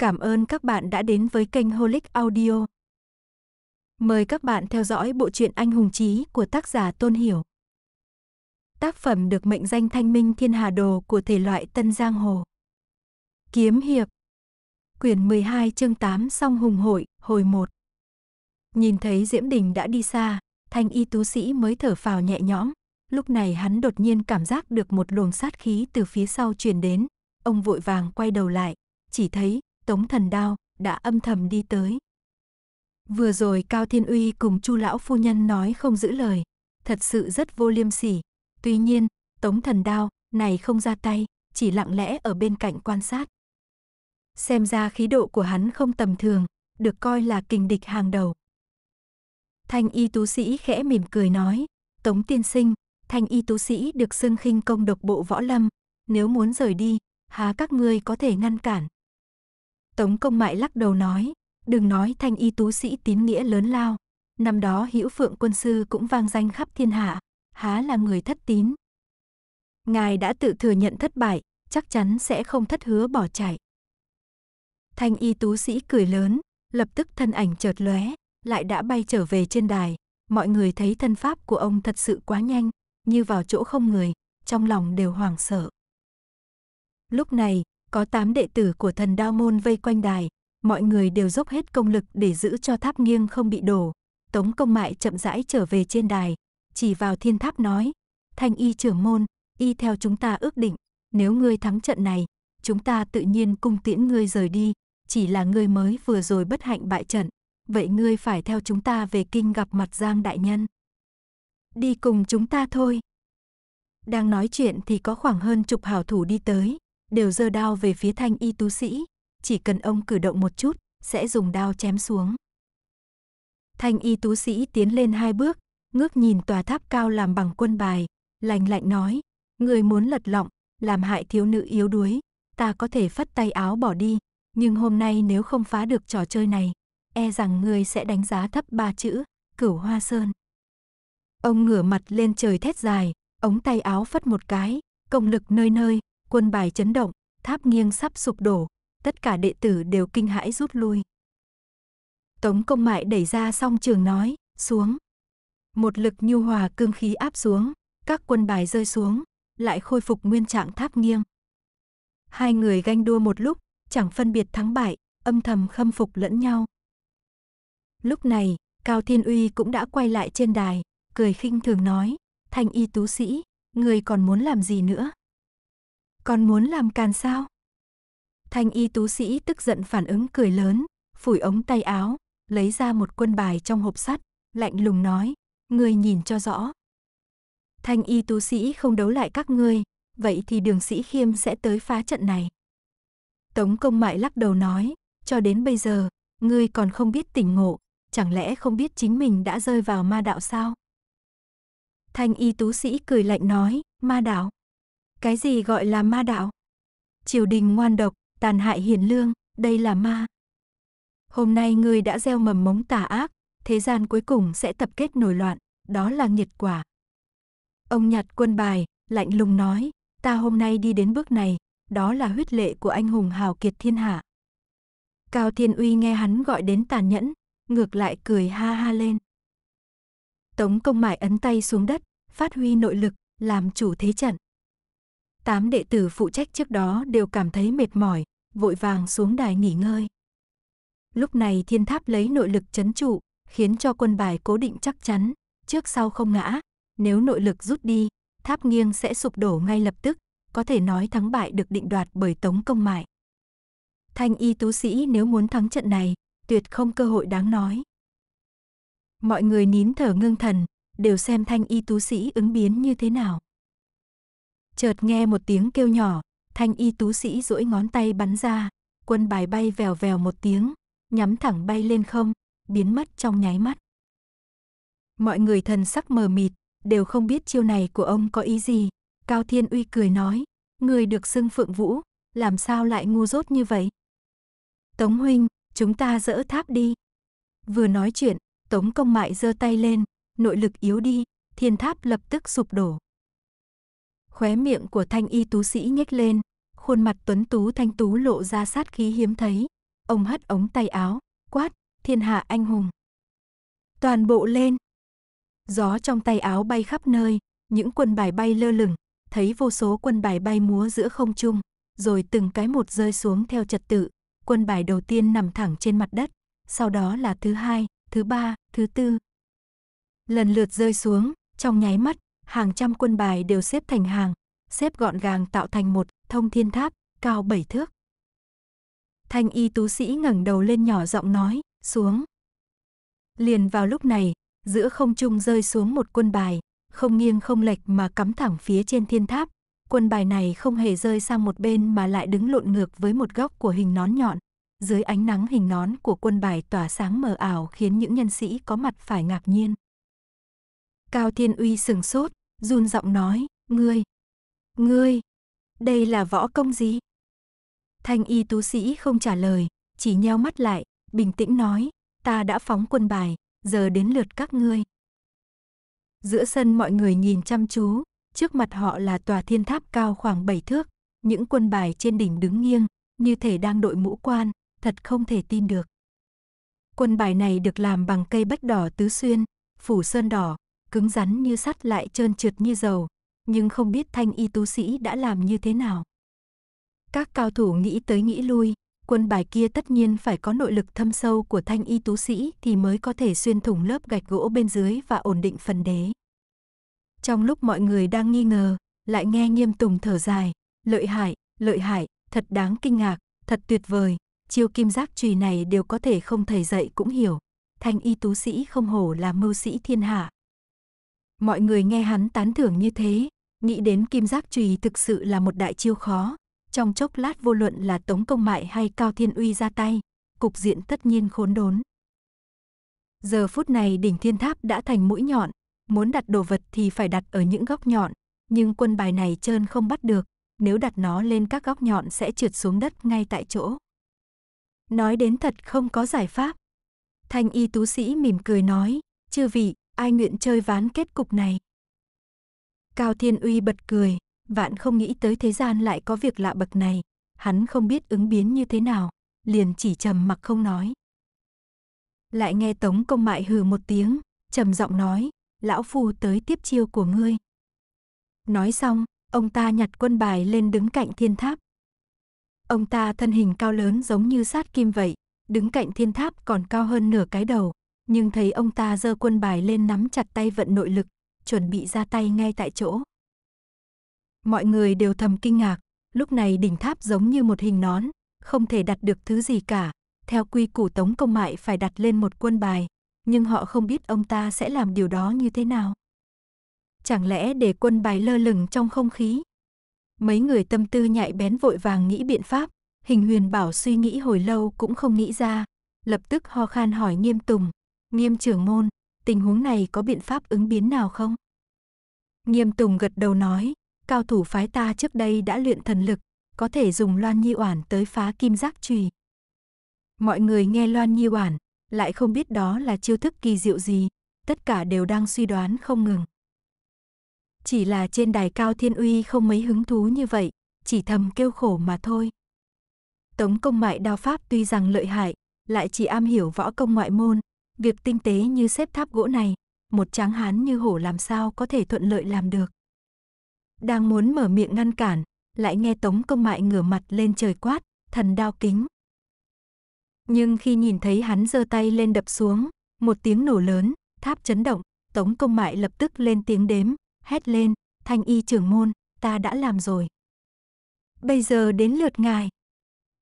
Cảm ơn các bạn đã đến với kênh Holic Audio. Mời các bạn theo dõi bộ truyện Anh hùng chí của tác giả Tôn Hiểu. Tác phẩm được mệnh danh Thanh Minh Thiên Hà Đồ của thể loại Tân Giang Hồ. Kiếm hiệp. Quyển 12 chương 8 Song Hùng Hội, hồi 1. Nhìn thấy Diễm Đình đã đi xa, Thanh Y Tú Sĩ mới thở phào nhẹ nhõm. Lúc này hắn đột nhiên cảm giác được một luồng sát khí từ phía sau truyền đến, ông vội vàng quay đầu lại, chỉ thấy Tống Thần Đao đã âm thầm đi tới. Vừa rồi Cao Thiên Uy cùng Chu lão phu nhân nói không giữ lời, thật sự rất vô liêm sỉ. Tuy nhiên, Tống Thần Đao này không ra tay, chỉ lặng lẽ ở bên cạnh quan sát. Xem ra khí độ của hắn không tầm thường, được coi là kình địch hàng đầu. Thanh y tú sĩ khẽ mỉm cười nói, Tống tiên sinh, thanh y tú sĩ được xưng khinh công độc bộ võ lâm, nếu muốn rời đi, há các ngươi có thể ngăn cản. Tống công mại lắc đầu nói, đừng nói thanh y tú sĩ tín nghĩa lớn lao. Năm đó hữu phượng quân sư cũng vang danh khắp thiên hạ, há là người thất tín. Ngài đã tự thừa nhận thất bại, chắc chắn sẽ không thất hứa bỏ chạy. Thanh y tú sĩ cười lớn, lập tức thân ảnh chợt lóe, lại đã bay trở về trên đài. Mọi người thấy thân pháp của ông thật sự quá nhanh, như vào chỗ không người, trong lòng đều hoảng sợ. Lúc này, có tám đệ tử của thần Đao Môn vây quanh đài, mọi người đều dốc hết công lực để giữ cho tháp nghiêng không bị đổ. Tống công mại chậm rãi trở về trên đài, chỉ vào thiên tháp nói, thanh y trưởng môn, y theo chúng ta ước định, nếu ngươi thắng trận này, chúng ta tự nhiên cung tiễn ngươi rời đi, chỉ là ngươi mới vừa rồi bất hạnh bại trận, vậy ngươi phải theo chúng ta về kinh gặp mặt Giang Đại Nhân. Đi cùng chúng ta thôi. Đang nói chuyện thì có khoảng hơn chục hảo thủ đi tới, đều giơ đao về phía thanh y tú sĩ, chỉ cần ông cử động một chút, sẽ dùng đao chém xuống. Thanh y tú sĩ tiến lên hai bước, ngước nhìn tòa tháp cao làm bằng quân bài, lành lạnh nói, người muốn lật lọng, làm hại thiếu nữ yếu đuối, ta có thể phất tay áo bỏ đi, nhưng hôm nay nếu không phá được trò chơi này, e rằng người sẽ đánh giá thấp ba chữ, cửu hoa sơn. Ông ngửa mặt lên trời thét dài, ống tay áo phất một cái, công lực nơi nơi, quân bài chấn động, tháp nghiêng sắp sụp đổ, tất cả đệ tử đều kinh hãi rút lui. Tống công mại đẩy ra song trường nói, xuống. Một lực nhu hòa cương khí áp xuống, các quân bài rơi xuống, lại khôi phục nguyên trạng tháp nghiêng. Hai người ganh đua một lúc, chẳng phân biệt thắng bại, âm thầm khâm phục lẫn nhau. Lúc này, Cao Thiên Uy cũng đã quay lại trên đài, cười khinh thường nói, thanh y tú sĩ, người còn muốn làm gì nữa? Con muốn làm càn sao? Thanh y tú sĩ tức giận phản ứng cười lớn, phủi ống tay áo, lấy ra một quân bài trong hộp sắt, lạnh lùng nói, ngươi nhìn cho rõ. Thanh y tú sĩ không đấu lại các ngươi, vậy thì đường sĩ khiêm sẽ tới phá trận này. Tống công mại lắc đầu nói, cho đến bây giờ, ngươi còn không biết tỉnh ngộ, chẳng lẽ không biết chính mình đã rơi vào ma đạo sao? Thanh y tú sĩ cười lạnh nói, ma đạo. Cái gì gọi là ma đạo? Triều đình ngoan độc, tàn hại hiền lương, đây là ma. Hôm nay ngươi đã gieo mầm mống tà ác, thế gian cuối cùng sẽ tập kết nổi loạn, đó là nghiệt quả. Ông nhặt quân bài, lạnh lùng nói, ta hôm nay đi đến bước này, đó là huyết lệ của anh hùng hào kiệt thiên hạ. Cao Thiên Uy nghe hắn gọi đến tàn nhẫn, ngược lại cười ha ha lên. Tống công mại ấn tay xuống đất, phát huy nội lực, làm chủ thế trận. Tám đệ tử phụ trách trước đó đều cảm thấy mệt mỏi, vội vàng xuống đài nghỉ ngơi. Lúc này thiên tháp lấy nội lực chấn trụ, khiến cho quân bài cố định chắc chắn, trước sau không ngã. Nếu nội lực rút đi, tháp nghiêng sẽ sụp đổ ngay lập tức, có thể nói thắng bại được định đoạt bởi tống công mại. Thanh y tú sĩ nếu muốn thắng trận này, tuyệt không cơ hội đáng nói. Mọi người nín thở ngưng thần, đều xem thanh y tú sĩ ứng biến như thế nào. Chợt nghe một tiếng kêu nhỏ, thanh y tú sĩ duỗi ngón tay bắn ra, quân bài bay vèo vèo một tiếng, nhắm thẳng bay lên không, biến mất trong nháy mắt. Mọi người thần sắc mờ mịt, đều không biết chiêu này của ông có ý gì. Cao Thiên Uy cười nói, người được xưng Phượng Vũ, làm sao lại ngu dốt như vậy? Tống huynh, chúng ta dỡ tháp đi. Vừa nói chuyện, Tống Công Mại giơ tay lên, nội lực yếu đi, thiên tháp lập tức sụp đổ. Khóe miệng của thanh y tú sĩ nhếch lên, khuôn mặt tuấn tú thanh tú lộ ra sát khí hiếm thấy. Ông hất ống tay áo, quát, thiên hạ anh hùng. Toàn bộ lên. Gió trong tay áo bay khắp nơi, những quân bài bay lơ lửng, thấy vô số quân bài bay múa giữa không trung, rồi từng cái một rơi xuống theo trật tự. Quân bài đầu tiên nằm thẳng trên mặt đất, sau đó là thứ hai, thứ ba, thứ tư. Lần lượt rơi xuống, trong nháy mắt, hàng trăm quân bài đều xếp thành hàng, xếp gọn gàng tạo thành một thông thiên tháp cao bảy thước. Thanh y tú sĩ ngẩng đầu lên nhỏ giọng nói, xuống. Liền vào lúc này, giữa không trung rơi xuống một quân bài, không nghiêng không lệch mà cắm thẳng phía trên thiên tháp. Quân bài này không hề rơi sang một bên mà lại đứng lộn ngược với một góc của hình nón nhọn. Dưới ánh nắng hình nón của quân bài tỏa sáng mờ ảo khiến những nhân sĩ có mặt phải ngạc nhiên. Cao Thiên Uy sừng sốt, run giọng nói, ngươi, ngươi, đây là võ công gì? Thanh y tú sĩ không trả lời, chỉ nheo mắt lại, bình tĩnh nói, ta đã phóng quân bài, giờ đến lượt các ngươi. Giữa sân mọi người nhìn chăm chú, trước mặt họ là tòa thiên tháp cao khoảng 7 thước, những quân bài trên đỉnh đứng nghiêng, như thể đang đội mũ quan, thật không thể tin được. Quân bài này được làm bằng cây bách đỏ tứ xuyên, phủ sơn đỏ, cứng rắn như sắt lại trơn trượt như dầu, nhưng không biết thanh y tú sĩ đã làm như thế nào. Các cao thủ nghĩ tới nghĩ lui, quân bài kia tất nhiên phải có nội lực thâm sâu của thanh y tú sĩ thì mới có thể xuyên thủng lớp gạch gỗ bên dưới và ổn định phần đế. Trong lúc mọi người đang nghi ngờ, lại nghe nghiêm tùng thở dài, lợi hại, lợi hại, thật đáng kinh ngạc, thật tuyệt vời, chiêu kim giác chùy này đều có thể không thầy dạy cũng hiểu. Thanh y tú sĩ không hổ là mưu sĩ thiên hạ, Mọi người nghe hắn tán thưởng như thế, nghĩ đến kim giác trùy thực sự là một đại chiêu khó. Trong chốc lát vô luận là Tống Công Mại hay Cao Thiên Uy ra tay, cục diện tất nhiên khốn đốn. Giờ phút này đỉnh thiên tháp đã thành mũi nhọn, muốn đặt đồ vật thì phải đặt ở những góc nhọn, nhưng quân bài này trơn không bắt được, nếu đặt nó lên các góc nhọn sẽ trượt xuống đất ngay tại chỗ. Nói đến thật không có giải pháp. Thanh y tú sĩ mỉm cười nói, chư vị, ai nguyện chơi ván kết cục này. Cao Thiên Uy bật cười, vạn không nghĩ tới thế gian lại có việc lạ bậc này, hắn không biết ứng biến như thế nào, liền chỉ trầm mặc không nói. Lại nghe Tống Công Mại hừ một tiếng, trầm giọng nói, lão phu tới tiếp chiêu của ngươi. Nói xong, ông ta nhặt quân bài lên đứng cạnh thiên tháp. Ông ta thân hình cao lớn giống như sát kim vậy, đứng cạnh thiên tháp còn cao hơn nửa cái đầu, nhưng thấy ông ta giơ quân bài lên nắm chặt tay vận nội lực, chuẩn bị ra tay ngay tại chỗ. Mọi người đều thầm kinh ngạc, lúc này đỉnh tháp giống như một hình nón, không thể đặt được thứ gì cả, theo quy củ tống công mại phải đặt lên một quân bài, nhưng họ không biết ông ta sẽ làm điều đó như thế nào. Chẳng lẽ để quân bài lơ lửng trong không khí? Mấy người tâm tư nhạy bén vội vàng nghĩ biện pháp, hình huyền bảo suy nghĩ hồi lâu cũng không nghĩ ra, lập tức ho khan hỏi nghiêm tùng, Nghiêm trưởng môn, tình huống này có biện pháp ứng biến nào không? Nghiêm Tùng gật đầu nói, cao thủ phái ta trước đây đã luyện thần lực, có thể dùng Loan Nhi Oản tới phá kim giác trùy. Mọi người nghe Loan Nhi Oản, lại không biết đó là chiêu thức kỳ diệu gì, tất cả đều đang suy đoán không ngừng. Chỉ là trên đài cao thiên uy không mấy hứng thú như vậy, chỉ thầm kêu khổ mà thôi. Tống công mại đao pháp tuy rằng lợi hại, lại chỉ am hiểu võ công ngoại môn, Việc tinh tế như xếp tháp gỗ này, một tráng hán như hổ làm sao có thể thuận lợi làm được. Đang muốn mở miệng ngăn cản, lại nghe Tống Công Mại ngửa mặt lên trời quát, thần đao kính. Nhưng khi nhìn thấy hắn giơ tay lên đập xuống, một tiếng nổ lớn, tháp chấn động, Tống Công Mại lập tức lên tiếng đếm, hét lên, thanh y trưởng môn, ta đã làm rồi. Bây giờ đến lượt ngài.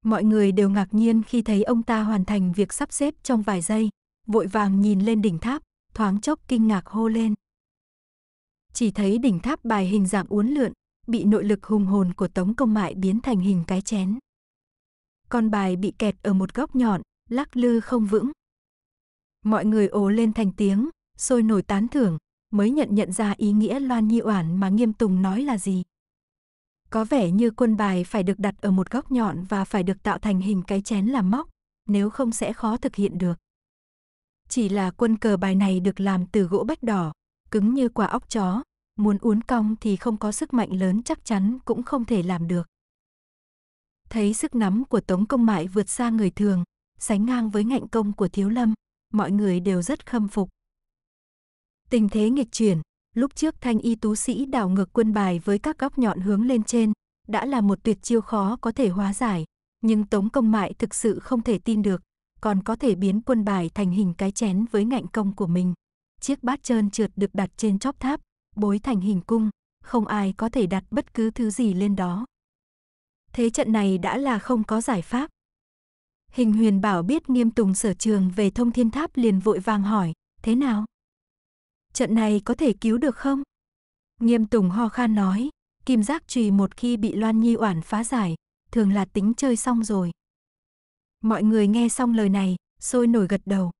Mọi người đều ngạc nhiên khi thấy ông ta hoàn thành việc sắp xếp trong vài giây, vội vàng nhìn lên đỉnh tháp, thoáng chốc kinh ngạc hô lên. Chỉ thấy đỉnh tháp bài hình dạng uốn lượn, bị nội lực hùng hồn của Tống Công Mại biến thành hình cái chén. Con bài bị kẹt ở một góc nhọn, lắc lư không vững. Mọi người ồ lên thành tiếng, sôi nổi tán thưởng, mới nhận nhận ra ý nghĩa Loan Nhi Oản mà Nghiêm Tùng nói là gì. Có vẻ như quân bài phải được đặt ở một góc nhọn và phải được tạo thành hình cái chén làm móc, nếu không sẽ khó thực hiện được. Chỉ là quân cờ bài này được làm từ gỗ bách đỏ, cứng như quả óc chó, muốn uốn cong thì không có sức mạnh lớn chắc chắn cũng không thể làm được. Thấy sức nắm của Tống Công Mại vượt xa người thường, sánh ngang với ngạnh công của Thiếu Lâm, mọi người đều rất khâm phục. Tình thế nghịch chuyển, lúc trước thanh y tú sĩ đảo ngược quân bài với các góc nhọn hướng lên trên, đã là một tuyệt chiêu khó có thể hóa giải, nhưng Tống Công Mại thực sự không thể tin được, còn có thể biến quân bài thành hình cái chén với ngạnh công của mình. Chiếc bát trơn trượt được đặt trên chóp tháp, bối thành hình cung, không ai có thể đặt bất cứ thứ gì lên đó. Thế trận này đã là không có giải pháp. Hình huyền bảo biết nghiêm tùng sở trường về thông thiên tháp liền vội vàng hỏi, thế nào? Trận này có thể cứu được không? Nghiêm tùng ho khan nói, kim giác trùy một khi bị Loan Nhi oản phá giải, thường là tính chơi xong rồi. Mọi người nghe xong lời này, sôi nổi gật đầu.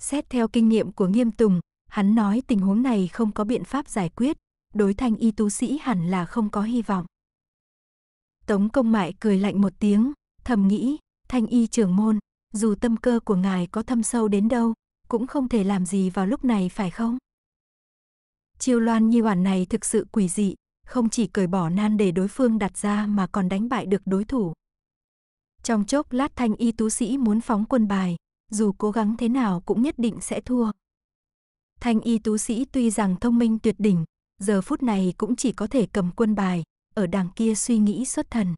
Xét theo kinh nghiệm của Nghiêm Tùng, hắn nói tình huống này không có biện pháp giải quyết, đối thanh y tú sĩ hẳn là không có hy vọng. Tống công mại cười lạnh một tiếng, thầm nghĩ, thanh y trưởng môn, dù tâm cơ của ngài có thâm sâu đến đâu, cũng không thể làm gì vào lúc này phải không? Chiêu loan nhi hoàn này thực sự quỷ dị, không chỉ cởi bỏ nan để đối phương đặt ra mà còn đánh bại được đối thủ. Trong chốc lát thanh y tú sĩ muốn phóng quân bài, dù cố gắng thế nào cũng nhất định sẽ thua. Thanh y tú sĩ tuy rằng thông minh tuyệt đỉnh, giờ phút này cũng chỉ có thể cầm quân bài, ở đằng kia suy nghĩ xuất thần.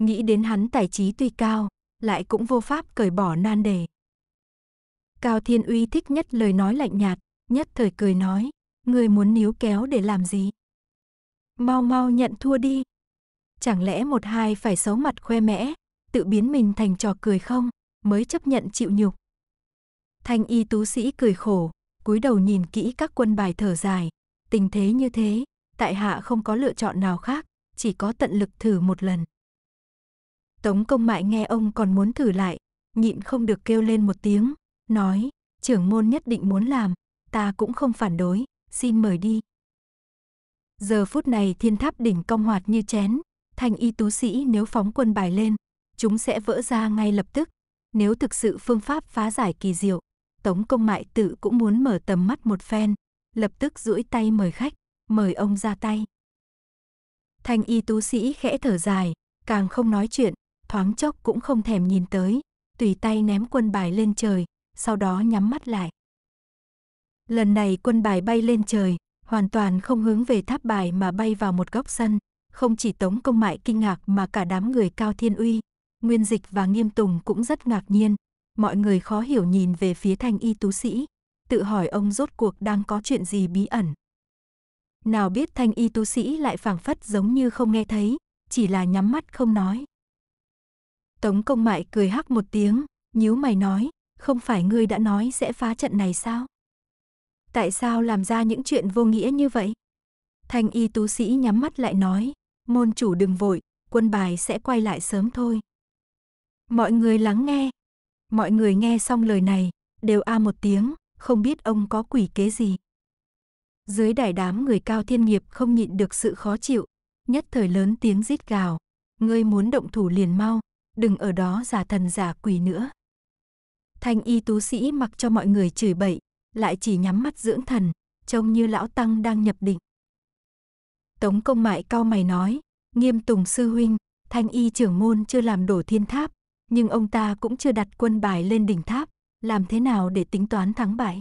Nghĩ đến hắn tài trí tuy cao, lại cũng vô pháp cởi bỏ nan đề. Cao Thiên Uy thích nhất lời nói lạnh nhạt, nhất thời cười nói, người muốn níu kéo để làm gì? Mau mau nhận thua đi. Chẳng lẽ một hai phải xấu mặt khoe mẽ, tự biến mình thành trò cười không, mới chấp nhận chịu nhục. Thanh y tú sĩ cười khổ, cúi đầu nhìn kỹ các quân bài thở dài, tình thế như thế, tại hạ không có lựa chọn nào khác, chỉ có tận lực thử một lần. Tống công mại nghe ông còn muốn thử lại, nhịn không được kêu lên một tiếng, nói, trưởng môn nhất định muốn làm, ta cũng không phản đối, xin mời đi. Giờ phút này thiên tháp đỉnh công hoạt như chén, thanh y tú sĩ nếu phóng quân bài lên, chúng sẽ vỡ ra ngay lập tức. Nếu thực sự phương pháp phá giải kỳ diệu, Tống Công Mại tự cũng muốn mở tầm mắt một phen, lập tức duỗi tay mời khách, mời ông ra tay. Thanh y tú sĩ khẽ thở dài, càng không nói chuyện, thoáng chốc cũng không thèm nhìn tới, tùy tay ném quân bài lên trời, sau đó nhắm mắt lại. Lần này quân bài bay lên trời, hoàn toàn không hướng về tháp bài mà bay vào một góc sân, không chỉ Tống Công Mại kinh ngạc mà cả đám người Cao Thiên Uy, Nguyên Dịch và Nghiêm Tùng cũng rất ngạc nhiên, mọi người khó hiểu nhìn về phía thanh y tú sĩ, tự hỏi ông rốt cuộc đang có chuyện gì bí ẩn. Nào biết thanh y tú sĩ lại phảng phất giống như không nghe thấy, chỉ là nhắm mắt không nói. Tống công mại cười hắc một tiếng, nhíu mày nói, không phải ngươi đã nói sẽ phá trận này sao? Tại sao làm ra những chuyện vô nghĩa như vậy? Thanh y tú sĩ nhắm mắt lại nói, môn chủ đừng vội, quân bài sẽ quay lại sớm thôi. Mọi người lắng nghe. Mọi người nghe xong lời này, đều a một tiếng, không biết ông có quỷ kế gì. Dưới đại đám người cao thiên nghiệp không nhịn được sự khó chịu, nhất thời lớn tiếng rít gào. Ngươi muốn động thủ liền mau, đừng ở đó giả thần giả quỷ nữa. Thanh y tú sĩ mặc cho mọi người chửi bậy, lại chỉ nhắm mắt dưỡng thần, trông như lão tăng đang nhập định. Tống công mại cao mày nói, nghiêm tùng sư huynh, thanh y trưởng môn chưa làm đổ thiên tháp, nhưng ông ta cũng chưa đặt quân bài lên đỉnh tháp, làm thế nào để tính toán thắng bại.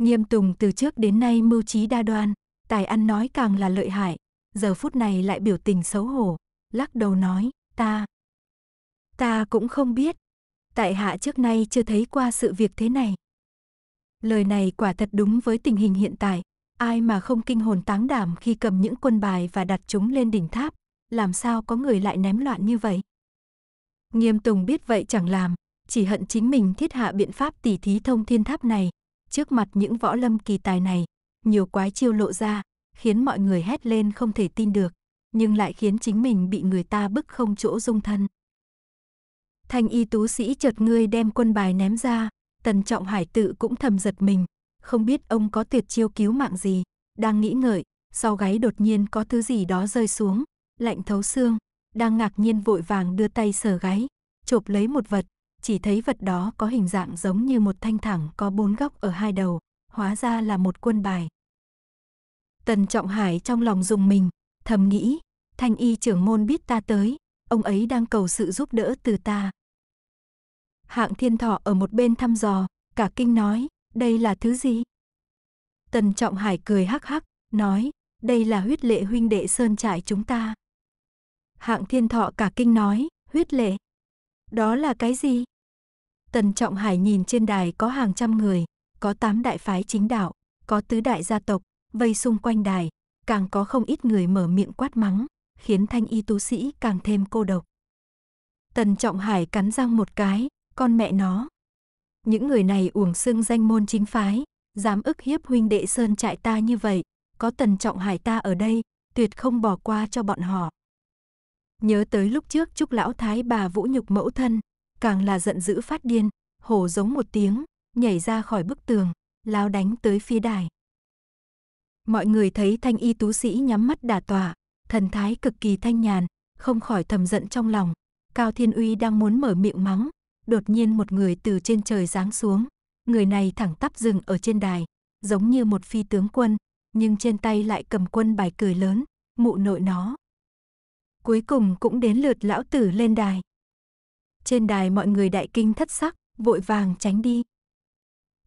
Nghiêm Tùng từ trước đến nay mưu trí đa đoan, tài ăn nói càng là lợi hại, giờ phút này lại biểu tình xấu hổ, lắc đầu nói, ta, ta cũng không biết, tại hạ trước nay chưa thấy qua sự việc thế này. Lời này quả thật đúng với tình hình hiện tại, ai mà không kinh hồn táng đảm khi cầm những quân bài và đặt chúng lên đỉnh tháp, làm sao có người lại ném loạn như vậy? Nghiêm Tùng biết vậy chẳng làm, chỉ hận chính mình thiết hạ biện pháp tỉ thí thông thiên tháp này. Trước mặt những võ lâm kỳ tài này, nhiều quái chiêu lộ ra, khiến mọi người hét lên không thể tin được, nhưng lại khiến chính mình bị người ta bức không chỗ dung thân. Thanh y tú sĩ chợt ngươi đem quân bài ném ra, tần trọng hải tự cũng thầm giật mình, không biết ông có tuyệt chiêu cứu mạng gì, đang nghĩ ngợi, sau gáy đột nhiên có thứ gì đó rơi xuống, lạnh thấu xương, đang ngạc nhiên vội vàng đưa tay sờ gáy, chộp lấy một vật, chỉ thấy vật đó có hình dạng giống như một thanh thẳng có bốn góc ở hai đầu, hóa ra là một quân bài. Tần Trọng Hải trong lòng dùng mình, thầm nghĩ, thanh y trưởng môn biết ta tới, ông ấy đang cầu sự giúp đỡ từ ta. Hạng thiên thọ ở một bên thăm dò, cả kinh nói, đây là thứ gì? Tần Trọng Hải cười hắc hắc, nói, đây là huyết lệ huynh đệ sơn trại chúng ta. Hạng thiên thọ cả kinh nói, huyết lệ. Đó là cái gì? Tần Trọng Hải nhìn trên đài có hàng trăm người, có tám đại phái chính đạo, có tứ đại gia tộc, vây xung quanh đài, càng có không ít người mở miệng quát mắng, khiến thanh y tú sĩ càng thêm cô độc. Tần Trọng Hải cắn răng một cái, con mẹ nó. Những người này uổng xưng danh môn chính phái, dám ức hiếp huynh đệ sơn trại ta như vậy, có Tần Trọng Hải ta ở đây, tuyệt không bỏ qua cho bọn họ. Nhớ tới lúc trước chúc lão thái bà vũ nhục mẫu thân, càng là giận dữ phát điên, hổ giống một tiếng, nhảy ra khỏi bức tường, lao đánh tới phía đài. Mọi người thấy thanh y tú sĩ nhắm mắt đà tòa, thần thái cực kỳ thanh nhàn, không khỏi thầm giận trong lòng. Cao Thiên Uy đang muốn mở miệng mắng, đột nhiên một người từ trên trời giáng xuống. Người này thẳng tắp dừng ở trên đài, giống như một phi tướng quân, nhưng trên tay lại cầm quân bài cười lớn, mụ nội nó cuối cùng cũng đến lượt lão tử lên đài. Trên đài mọi người đại kinh thất sắc, vội vàng tránh đi.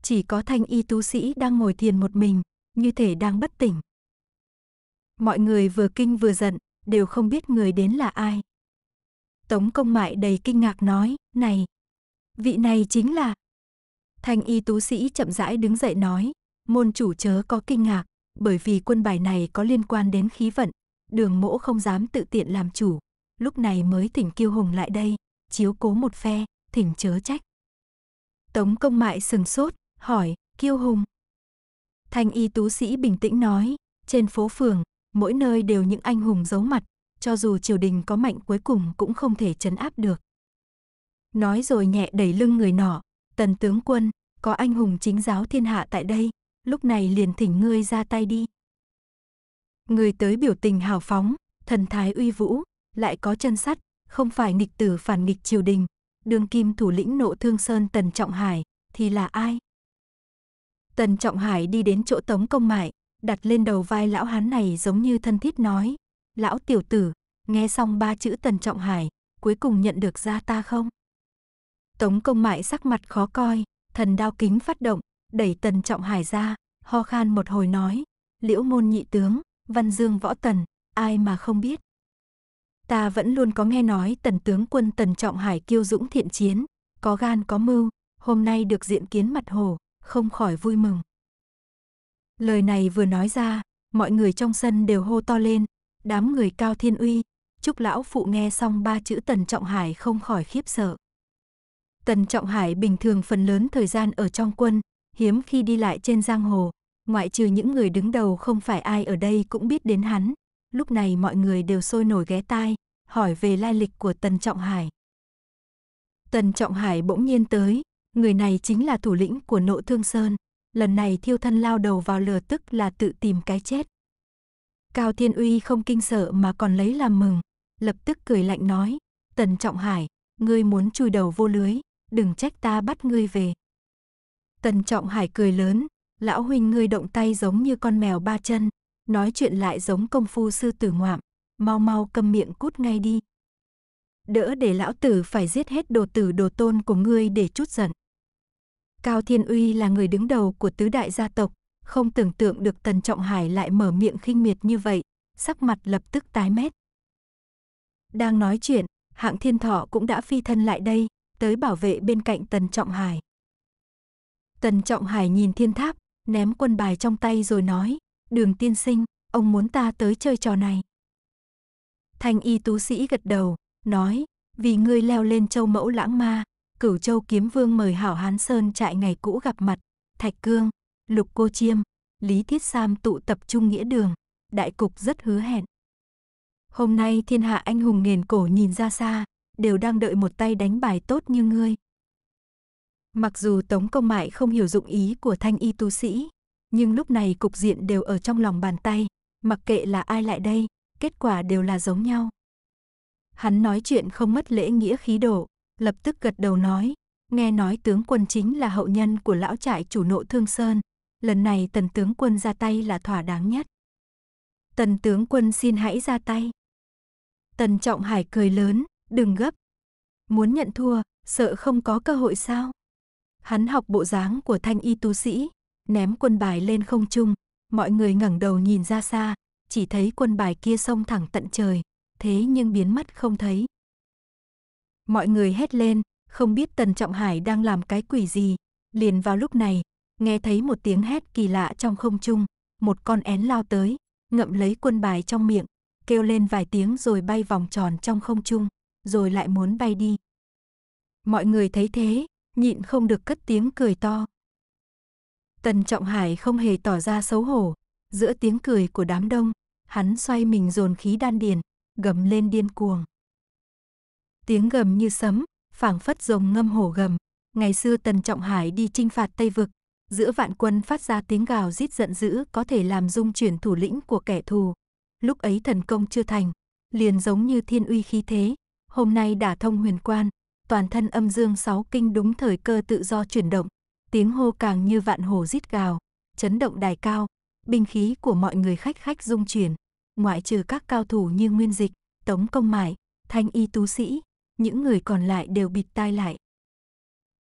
Chỉ có thanh y tu sĩ đang ngồi thiền một mình, như thể đang bất tỉnh. Mọi người vừa kinh vừa giận, đều không biết người đến là ai. Tống công mại đầy kinh ngạc nói, này, vị này chính là... Thanh y tú sĩ chậm rãi đứng dậy nói, môn chủ chớ có kinh ngạc, bởi vì quân bài này có liên quan đến khí vận, đường mỗ không dám tự tiện làm chủ, lúc này mới thỉnh kiêu hùng lại đây, chiếu cố một phe, thỉnh chớ trách. Tống công mại sừng sốt, hỏi, kiêu hùng. Thanh y tú sĩ bình tĩnh nói, trên phố phường, mỗi nơi đều những anh hùng giấu mặt, cho dù triều đình có mạnh cuối cùng cũng không thể chấn áp được. Nói rồi nhẹ đẩy lưng người nọ, tần tướng quân, có anh hùng chính giáo thiên hạ tại đây, lúc này liền thỉnh ngươi ra tay đi. Người tới biểu tình hào phóng, thần thái uy vũ, lại có chân sắt, không phải nghịch tử phản nghịch triều đình, đương kim thủ lĩnh nộ thương sơn Tần Trọng Hải, thì là ai? Tần Trọng Hải đi đến chỗ tống công mại, đặt lên đầu vai lão hán này giống như thân thiết nói. Lão tiểu tử, nghe xong ba chữ Tần Trọng Hải, cuối cùng nhận được ra ta không? Tống công mại sắc mặt khó coi, thần đao kính phát động, đẩy Tần Trọng Hải ra, ho khan một hồi nói. Liễu môn nhị tướng, Văn Dương võ Tần, ai mà không biết. Ta vẫn luôn có nghe nói tần tướng quân tần trọng hải kiêu dũng thiện chiến, có gan có mưu, hôm nay được diện kiến mặt hồ, không khỏi vui mừng. Lời này vừa nói ra, mọi người trong sân đều hô to lên, đám người cao thiên uy, chúc lão phụ nghe xong ba chữ Tần Trọng Hải không khỏi khiếp sợ. Tần Trọng Hải bình thường phần lớn thời gian ở trong quân, hiếm khi đi lại trên giang hồ, Ngoại trừ những người đứng đầu không phải ai ở đây cũng biết đến hắn. Lúc này mọi người đều sôi nổi ghé tai, hỏi về lai lịch của Tần Trọng Hải. Tần Trọng Hải bỗng nhiên tới, người này chính là thủ lĩnh của nộ thương sơn. Lần này thiêu thân lao đầu vào lửa tức là tự tìm cái chết. Cao Thiên Uy không kinh sợ mà còn lấy làm mừng, lập tức cười lạnh nói, Tần Trọng Hải, ngươi muốn chui đầu vô lưới, đừng trách ta bắt ngươi về. Tần Trọng Hải cười lớn, lão huynh ngươi động tay giống như con mèo ba chân, nói chuyện lại giống công phu sư tử ngoạm, mau mau câm miệng cút ngay đi. Đỡ để lão tử phải giết hết đồ tử đồ tôn của ngươi để chút giận. Cao Thiên Uy là người đứng đầu của tứ đại gia tộc, không tưởng tượng được Tần Trọng Hải lại mở miệng khinh miệt như vậy, sắc mặt lập tức tái mét. Đang nói chuyện, hạng thiên thọ cũng đã phi thân lại đây, tới bảo vệ bên cạnh Tần Trọng Hải. Tần Trọng Hải nhìn thiên tháp, ném quân bài trong tay rồi nói, đường tiên sinh, ông muốn ta tới chơi trò này. Thanh y tú sĩ gật đầu, nói, vì ngươi leo lên châu mẫu lãng ma, cửu châu kiếm vương mời hảo hán sơn trại ngày cũ gặp mặt, thạch cương, lục cô chiêm, lý thiết sam tụ tập trung nghĩa đường, đại cục rất hứa hẹn. Hôm nay thiên hạ anh hùng nghền cổ nhìn ra xa, đều đang đợi một tay đánh bài tốt như ngươi. Mặc dù Tống Công Mại không hiểu dụng ý của thanh y tu sĩ, nhưng lúc này cục diện đều ở trong lòng bàn tay, mặc kệ là ai lại đây, kết quả đều là giống nhau. Hắn nói chuyện không mất lễ nghĩa khí độ, lập tức gật đầu nói, nghe nói tướng quân chính là hậu nhân của lão trại chủ nộ Thương Sơn, lần này tần tướng quân ra tay là thỏa đáng nhất. Tần tướng quân xin hãy ra tay. Tần Trọng Hải cười lớn, đừng gấp. Muốn nhận thua, sợ không có cơ hội sao? Hắn học bộ dáng của thanh y tu sĩ, ném quân bài lên không trung, mọi người ngẩng đầu nhìn ra xa, chỉ thấy quân bài kia xông thẳng tận trời, thế nhưng biến mất không thấy. Mọi người hét lên, không biết Tần Trọng Hải đang làm cái quỷ gì, liền vào lúc này, nghe thấy một tiếng hét kỳ lạ trong không trung, một con én lao tới, ngậm lấy quân bài trong miệng, kêu lên vài tiếng rồi bay vòng tròn trong không trung, rồi lại muốn bay đi. Mọi người thấy thế, nhịn không được cất tiếng cười to. Tần Trọng Hải không hề tỏ ra xấu hổ, giữa tiếng cười của đám đông, hắn xoay mình dồn khí đan điền, gầm lên điên cuồng. Tiếng gầm như sấm, phảng phất rồng ngâm hổ gầm, ngày xưa Tần Trọng Hải đi chinh phạt Tây vực, giữa vạn quân phát ra tiếng gào rít giận dữ có thể làm dung chuyển thủ lĩnh của kẻ thù. Lúc ấy thần công chưa thành, liền giống như thiên uy khí thế, hôm nay đã thông huyền quan, toàn thân âm dương sáu kinh đúng thời cơ tự do chuyển động, tiếng hô càng như vạn hồ rít gào, chấn động đài cao, binh khí của mọi người khách khách dung chuyển, ngoại trừ các cao thủ như Nguyên Dịch, Tống Công Mại, Thanh Y Tú Sĩ, những người còn lại đều bịt tai lại.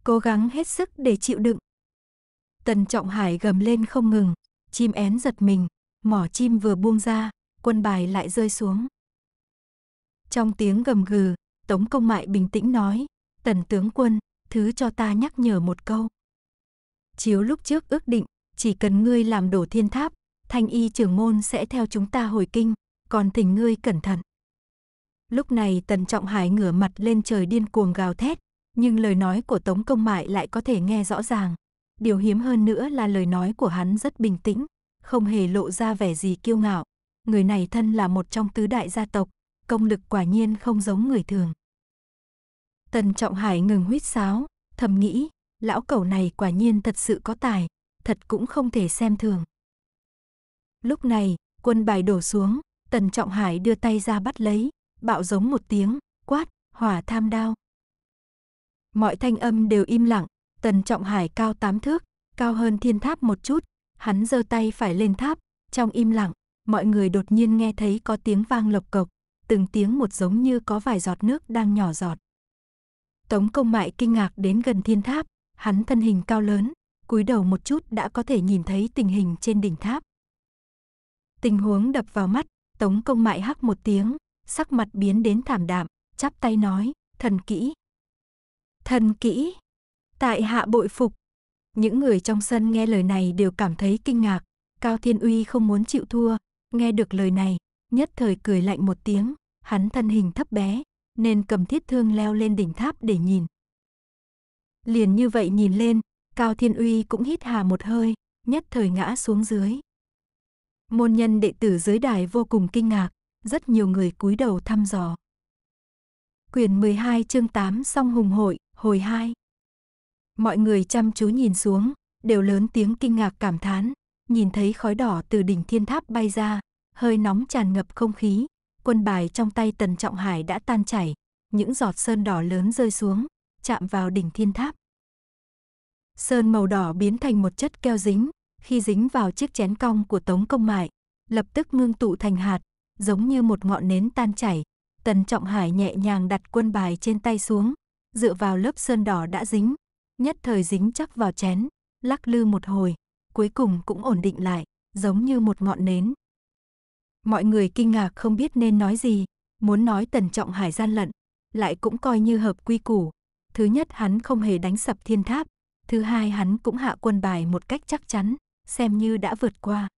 Cố gắng hết sức để chịu đựng. Tần Trọng Hải gầm lên không ngừng, chim én giật mình, mỏ chim vừa buông ra, quân bài lại rơi xuống. Trong tiếng gầm gừ, Tống Công Mại bình tĩnh nói, Tần tướng quân, thứ cho ta nhắc nhở một câu. Chiếu lúc trước ước định, chỉ cần ngươi làm đổ thiên tháp, thanh y trưởng môn sẽ theo chúng ta hồi kinh, còn thỉnh ngươi cẩn thận. Lúc này Tần Trọng Hải ngửa mặt lên trời điên cuồng gào thét, nhưng lời nói của Tống Công Mại lại có thể nghe rõ ràng. Điều hiếm hơn nữa là lời nói của hắn rất bình tĩnh, không hề lộ ra vẻ gì kiêu ngạo. Người này thân là một trong tứ đại gia tộc, công lực quả nhiên không giống người thường. Tần Trọng Hải ngừng huýt sáo, thầm nghĩ, lão cẩu này quả nhiên thật sự có tài, thật cũng không thể xem thường. Lúc này, quân bài đổ xuống, Tần Trọng Hải đưa tay ra bắt lấy, bạo giống một tiếng, quát, hỏa tham đao. Mọi thanh âm đều im lặng, Tần Trọng Hải cao tám thước, cao hơn thiên tháp một chút, hắn giơ tay phải lên tháp, trong im lặng, mọi người đột nhiên nghe thấy có tiếng vang lộc cộc, từng tiếng một giống như có vài giọt nước đang nhỏ giọt. Tống công mại kinh ngạc đến gần thiên tháp, hắn thân hình cao lớn, cúi đầu một chút đã có thể nhìn thấy tình hình trên đỉnh tháp. Tình huống đập vào mắt, tống công mại hắc một tiếng, sắc mặt biến đến thảm đạm, chắp tay nói, thần kỹ. Thần kỹ, tại hạ bội phục. Những người trong sân nghe lời này đều cảm thấy kinh ngạc, Cao Thiên Uy không muốn chịu thua, nghe được lời này, nhất thời cười lạnh một tiếng, hắn thân hình thấp bé, nên cầm thiết thương leo lên đỉnh tháp để nhìn. Liền như vậy nhìn lên, Cao Thiên Uy cũng hít hà một hơi, nhất thời ngã xuống dưới. Môn nhân đệ tử dưới đài vô cùng kinh ngạc, rất nhiều người cúi đầu thăm dò. Quyền 12 chương 8 song hùng hội, hồi 2. Mọi người chăm chú nhìn xuống, đều lớn tiếng kinh ngạc cảm thán, nhìn thấy khói đỏ từ đỉnh thiên tháp bay ra, hơi nóng tràn ngập không khí, quân bài trong tay Tần Trọng Hải đã tan chảy, những giọt sơn đỏ lớn rơi xuống, chạm vào đỉnh thiên tháp. Sơn màu đỏ biến thành một chất keo dính, khi dính vào chiếc chén cong của Tống Công Mại, lập tức ngưng tụ thành hạt, giống như một ngọn nến tan chảy. Tần Trọng Hải nhẹ nhàng đặt quân bài trên tay xuống, dựa vào lớp sơn đỏ đã dính, nhất thời dính chắc vào chén, lắc lư một hồi, cuối cùng cũng ổn định lại, giống như một ngọn nến, Mọi người kinh ngạc không biết nên nói gì, muốn nói Tần Trọng Hải gian lận, lại cũng coi như hợp quy củ. Thứ nhất hắn không hề đánh sập thiên tháp, thứ hai hắn cũng hạ quân bài một cách chắc chắn, xem như đã vượt qua.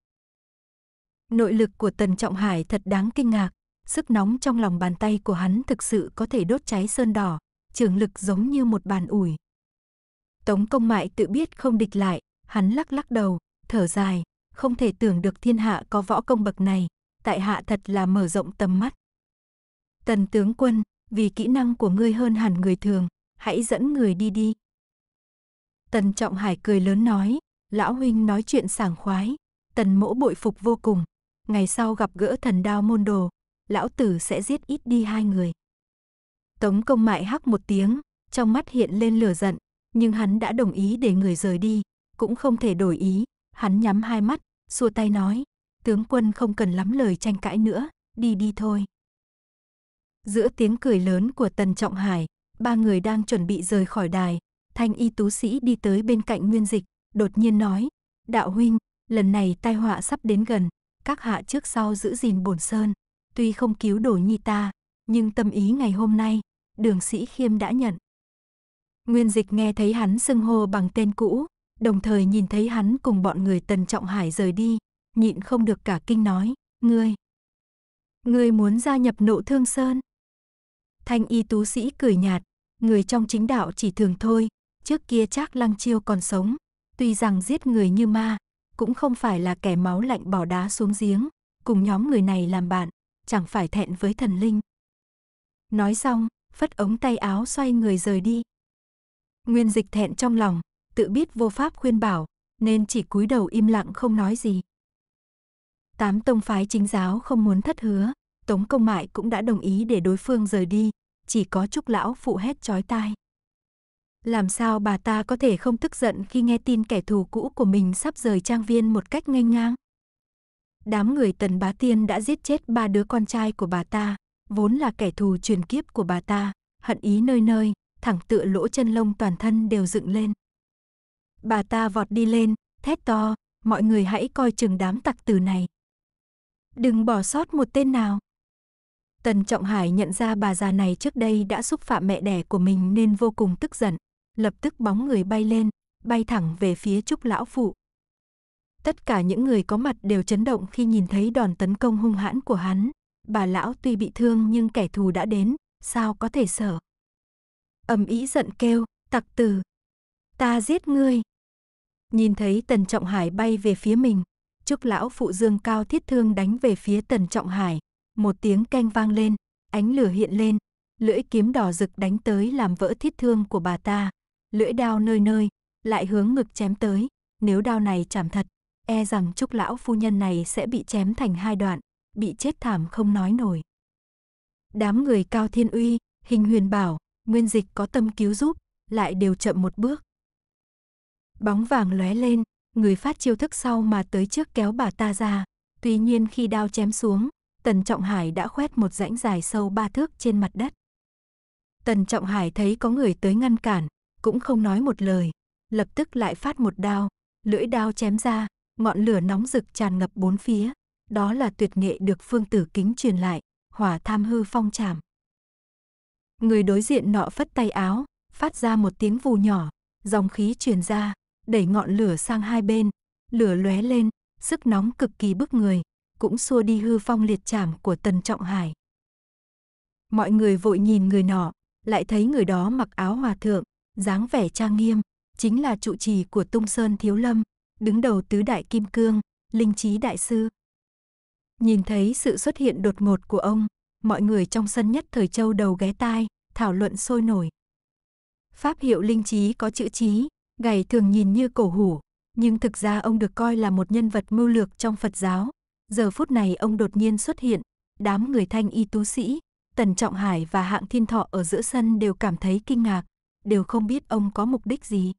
Nội lực của Tần Trọng Hải thật đáng kinh ngạc, sức nóng trong lòng bàn tay của hắn thực sự có thể đốt cháy sơn đỏ, trường lực giống như một bàn ủi. Tống công mại tự biết không địch lại, hắn lắc lắc đầu, thở dài, không thể tưởng được thiên hạ có võ công bậc này, tại hạ thật là mở rộng tầm mắt. Tần tướng quân, vì kỹ năng của ngươi hơn hẳn người thường, hãy dẫn người đi đi. Tần Trọng Hải cười lớn nói, lão huynh nói chuyện sảng khoái, tần mỗ bội phục vô cùng. Ngày sau gặp gỡ thần đao môn đồ, lão tử sẽ giết ít đi hai người. Tống công mại hắc một tiếng, trong mắt hiện lên lửa giận, nhưng hắn đã đồng ý để người rời đi, cũng không thể đổi ý. Hắn nhắm hai mắt, xua tay nói, tướng quân không cần lắm lời tranh cãi nữa, đi đi thôi. Giữa tiếng cười lớn của Tần Trọng Hải, ba người đang chuẩn bị rời khỏi đài, thanh y tú sĩ đi tới bên cạnh nguyên dịch, đột nhiên nói, đạo huynh, lần này tai họa sắp đến gần, các hạ trước sau giữ gìn bổn sơn, tuy không cứu đổ nhi ta, nhưng tâm ý ngày hôm nay, đường sĩ khiêm đã nhận. Nguyên dịch nghe thấy hắn xưng hô bằng tên cũ, đồng thời nhìn thấy hắn cùng bọn người tần trọng hải rời đi, nhịn không được cả kinh nói, ngươi. Ngươi muốn gia nhập nộ thương sơn. Thanh y tú sĩ cười nhạt, người trong chính đạo chỉ thường thôi, trước kia chắc lăng chiêu còn sống, tuy rằng giết người như ma, cũng không phải là kẻ máu lạnh bỏ đá xuống giếng, cùng nhóm người này làm bạn, chẳng phải thẹn với thần linh. Nói xong, phất ống tay áo xoay người rời đi. Nguyên dịch thẹn trong lòng, tự biết vô pháp khuyên bảo, nên chỉ cúi đầu im lặng không nói gì. Tám tông phái chính giáo không muốn thất hứa, Tống Công Mại cũng đã đồng ý để đối phương rời đi, chỉ có Trúc Lão phụ hết chói tai. Làm sao bà ta có thể không tức giận khi nghe tin kẻ thù cũ của mình sắp rời trang viên một cách nghênh ngang? Đám người Tần Bá Tiên đã giết chết ba đứa con trai của bà ta, vốn là kẻ thù truyền kiếp của bà ta, hận ý nơi nơi, thẳng tựa lỗ chân lông toàn thân đều dựng lên. Bà ta vọt đi lên, thét to, mọi người hãy coi chừng đám tặc tử này, Đừng bỏ sót một tên nào. Tần Trọng Hải nhận ra bà già này trước đây đã xúc phạm mẹ đẻ của mình nên vô cùng tức giận, lập tức bóng người bay lên, bay thẳng về phía Trúc lão phụ. Tất cả những người có mặt đều chấn động khi nhìn thấy đòn tấn công hung hãn của hắn. Bà lão tuy bị thương nhưng kẻ thù đã đến, sao có thể sợ. Ầm ý giận kêu, tặc tử, ta giết ngươi. Nhìn thấy Tần Trọng Hải bay về phía mình, trúc lão phụ dương cao thiết thương đánh về phía tần trọng hải. Một tiếng canh vang lên, ánh lửa hiện lên, lưỡi kiếm đỏ rực đánh tới làm vỡ thiết thương của bà ta. Lưỡi đao nơi nơi, lại hướng ngực chém tới, nếu đao này chạm thật, e rằng trúc lão phu nhân này sẽ bị chém thành hai đoạn, bị chết thảm không nói nổi. Đám người cao thiên uy, hình huyền bảo, nguyên dịch có tâm cứu giúp, lại đều chậm một bước. Bóng vàng lóe lên, người phát chiêu thức sau mà tới trước kéo bà ta ra. Tuy nhiên khi đao chém xuống, Tần Trọng Hải đã khoét một rãnh dài sâu ba thước trên mặt đất. Tần Trọng Hải thấy có người tới ngăn cản, cũng không nói một lời, lập tức lại phát một đao, lưỡi đao chém ra, ngọn lửa nóng rực tràn ngập bốn phía. Đó là tuyệt nghệ được phương tử kính truyền lại, hỏa tham hư phong trảm. Người đối diện nọ phất tay áo, phát ra một tiếng vù nhỏ, dòng khí truyền ra, đẩy ngọn lửa sang hai bên, lửa lóe lên, sức nóng cực kỳ bức người, cũng xua đi hư phong liệt chảm của Tần Trọng Hải. Mọi người vội nhìn người nọ, lại thấy người đó mặc áo hòa thượng, dáng vẻ trang nghiêm, chính là trụ trì của Tung Sơn Thiếu Lâm, đứng đầu tứ đại kim cương, linh trí đại sư. Nhìn thấy sự xuất hiện đột ngột của ông, mọi người trong sân nhất thời châu đầu ghé tai, thảo luận sôi nổi. Pháp hiệu linh trí có chữ trí, Gầy thường nhìn như cổ hủ, nhưng thực ra ông được coi là một nhân vật mưu lược trong Phật giáo. Giờ phút này ông đột nhiên xuất hiện, đám người thanh y tú sĩ, Tần Trọng Hải và Hạng Thiên Thọ ở giữa sân đều cảm thấy kinh ngạc, đều không biết ông có mục đích gì.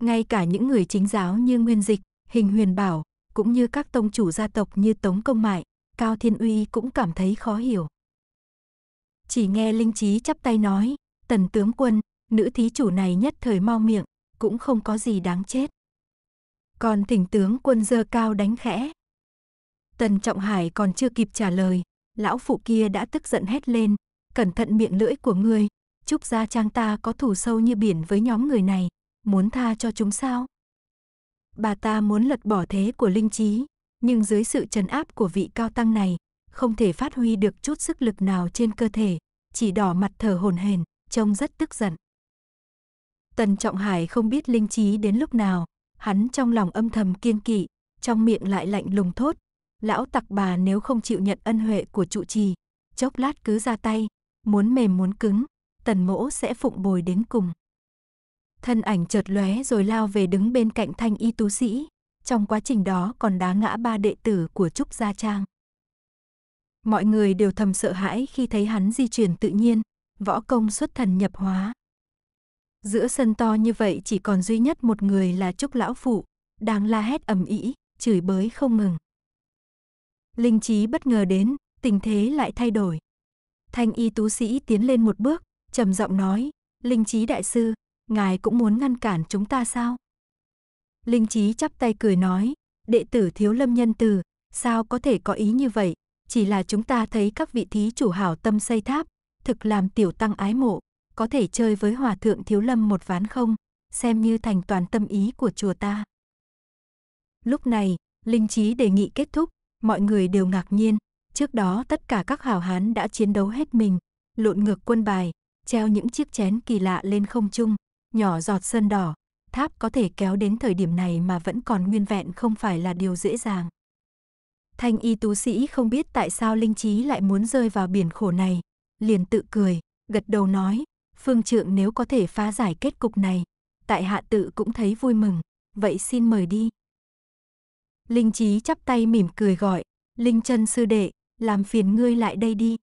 Ngay cả những người chính giáo như Nguyên Dịch, Hình Huyền Bảo, cũng như các tông chủ gia tộc như Tống Công Mại, Cao Thiên Uy cũng cảm thấy khó hiểu. Chỉ nghe Linh Trí chắp tay nói, tần tướng quân, nữ thí chủ này nhất thời mau miệng, cũng không có gì đáng chết. Còn thỉnh tướng quân dơ cao đánh khẽ. Tần Trọng Hải còn chưa kịp trả lời, lão phụ kia đã tức giận hét lên, cẩn thận miệng lưỡi của ngươi, Trúc Gia Trang ta có thủ sâu như biển với nhóm người này, muốn tha cho chúng sao? Bà ta muốn lật bỏ thế của linh trí, nhưng dưới sự trấn áp của vị cao tăng này, không thể phát huy được chút sức lực nào trên cơ thể, chỉ đỏ mặt thở hổn hển, trông rất tức giận. Tần Trọng Hải không biết linh trí đến lúc nào, hắn trong lòng âm thầm kiên kỵ, trong miệng lại lạnh lùng thốt. Lão tặc bà nếu không chịu nhận ân huệ của trụ trì, chốc lát cứ ra tay, muốn mềm muốn cứng, tần mỗ sẽ phụng bồi đến cùng. Thân ảnh chợt lóe rồi lao về đứng bên cạnh thanh y tú sĩ, trong quá trình đó còn đá ngã ba đệ tử của Trúc Gia Trang. Mọi người đều thầm sợ hãi khi thấy hắn di chuyển tự nhiên, võ công xuất thần nhập hóa, Giữa sân to như vậy chỉ còn duy nhất một người là Trúc Lão Phụ, đang la hét ầm ĩ, chửi bới không ngừng. Linh trí bất ngờ đến, tình thế lại thay đổi. Thanh y tú sĩ tiến lên một bước, trầm giọng nói, Linh trí đại sư, ngài cũng muốn ngăn cản chúng ta sao? Linh trí chắp tay cười nói, đệ tử thiếu lâm nhân từ, sao có thể có ý như vậy, chỉ là chúng ta thấy các vị thí chủ hảo tâm xây tháp, thực làm tiểu tăng ái mộ, có thể chơi với hòa thượng thiếu lâm một ván không, xem như thành toàn tâm ý của chùa ta. Lúc này, Linh Trí đề nghị kết thúc, mọi người đều ngạc nhiên, trước đó tất cả các hào hán đã chiến đấu hết mình, lộn ngược quân bài, treo những chiếc chén kỳ lạ lên không trung, nhỏ giọt sơn đỏ, tháp có thể kéo đến thời điểm này mà vẫn còn nguyên vẹn không phải là điều dễ dàng. Thanh y tú sĩ không biết tại sao linh trí lại muốn rơi vào biển khổ này, liền tự cười, gật đầu nói, Phương trượng nếu có thể phá giải kết cục này, tại hạ tự cũng thấy vui mừng, vậy xin mời đi. Linh trí chắp tay mỉm cười gọi, Linh chân sư đệ, làm phiền ngươi lại đây đi.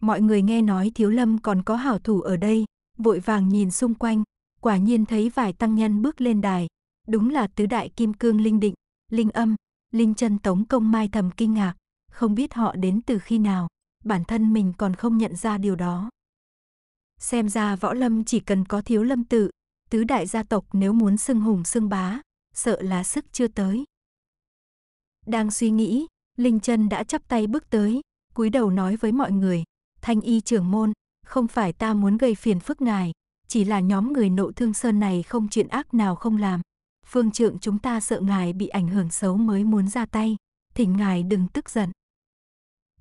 Mọi người nghe nói thiếu lâm còn có hảo thủ ở đây, vội vàng nhìn xung quanh, quả nhiên thấy vài tăng nhân bước lên đài, đúng là tứ đại kim cương linh định, linh âm, linh chân tống công mai thầm kinh ngạc, không biết họ đến từ khi nào, bản thân mình còn không nhận ra điều đó. Xem ra võ lâm chỉ cần có thiếu lâm tự, tứ đại gia tộc nếu muốn xưng hùng xưng bá, sợ là sức chưa tới. Đang suy nghĩ, Linh Trân đã chắp tay bước tới, cúi đầu nói với mọi người, thanh y trưởng môn, không phải ta muốn gây phiền phức ngài, chỉ là nhóm người nộ thương sơn này không chuyện ác nào không làm. Phương trượng chúng ta sợ ngài bị ảnh hưởng xấu mới muốn ra tay, thỉnh ngài đừng tức giận.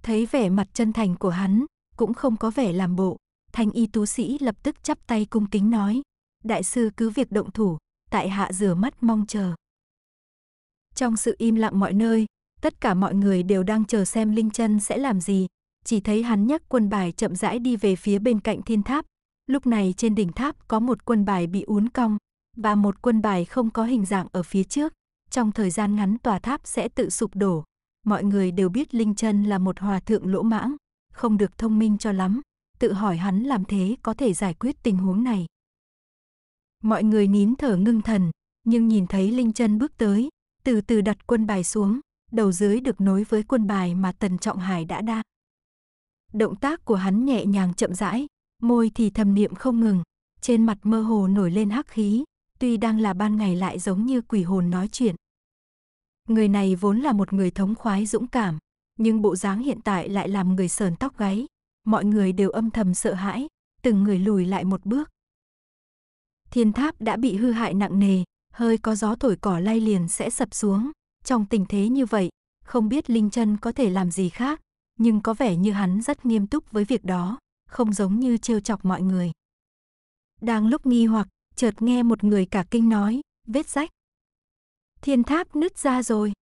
Thấy vẻ mặt chân thành của hắn, cũng không có vẻ làm bộ, Thanh y tú sĩ lập tức chắp tay cung kính nói. Đại sư cứ việc động thủ, tại hạ rửa mắt mong chờ. Trong sự im lặng mọi nơi, tất cả mọi người đều đang chờ xem Linh Chân sẽ làm gì. Chỉ thấy hắn nhấc quân bài chậm rãi đi về phía bên cạnh thiên tháp. Lúc này trên đỉnh tháp có một quân bài bị uốn cong và một quân bài không có hình dạng ở phía trước. Trong thời gian ngắn tòa tháp sẽ tự sụp đổ. Mọi người đều biết Linh Chân là một hòa thượng lỗ mãng, không được thông minh cho lắm, tự hỏi hắn làm thế có thể giải quyết tình huống này. Mọi người nín thở ngưng thần, nhưng nhìn thấy Linh chân bước tới, từ từ đặt quân bài xuống, đầu dưới được nối với quân bài mà Tần Trọng Hải đã đa. Động tác của hắn nhẹ nhàng chậm rãi, môi thì thầm niệm không ngừng, trên mặt mơ hồ nổi lên hắc khí, tuy đang là ban ngày lại giống như quỷ hồn nói chuyện. Người này vốn là một người thống khoái dũng cảm, nhưng bộ dáng hiện tại lại làm người sờn tóc gáy, mọi người đều âm thầm sợ hãi, từng người lùi lại một bước. Thiên tháp đã bị hư hại nặng nề, hơi có gió thổi cỏ lay liền sẽ sập xuống. Trong tình thế như vậy, không biết Linh chân có thể làm gì khác, nhưng có vẻ như hắn rất nghiêm túc với việc đó, không giống như trêu chọc mọi người. Đang lúc nghi hoặc, chợt nghe một người cả kinh nói, vết rách. Thiên tháp nứt ra rồi.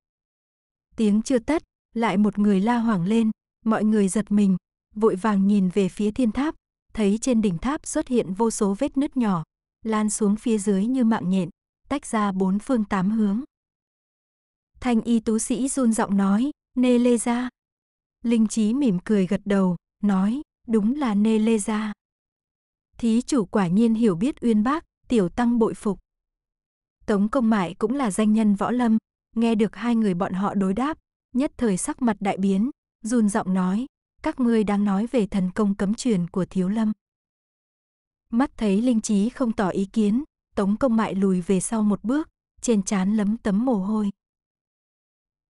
Tiếng chưa tất, lại một người la hoảng lên, mọi người giật mình, vội vàng nhìn về phía thiên tháp, thấy trên đỉnh tháp xuất hiện vô số vết nứt nhỏ, lan xuống phía dưới như mạng nhện, tách ra bốn phương tám hướng. Thanh y tú sĩ run giọng nói, nê lê ra. Linh trí mỉm cười gật đầu, nói, đúng là nê lê ra. Thí chủ quả nhiên hiểu biết uyên bác, tiểu tăng bội phục. Tống công mại cũng là danh nhân võ lâm, nghe được hai người bọn họ đối đáp, nhất thời sắc mặt đại biến, run giọng nói, các ngươi đang nói về thần công cấm truyền của thiếu lâm. Mắt thấy linh trí không tỏ ý kiến, tống công mại lùi về sau một bước, trên trán lấm tấm mồ hôi.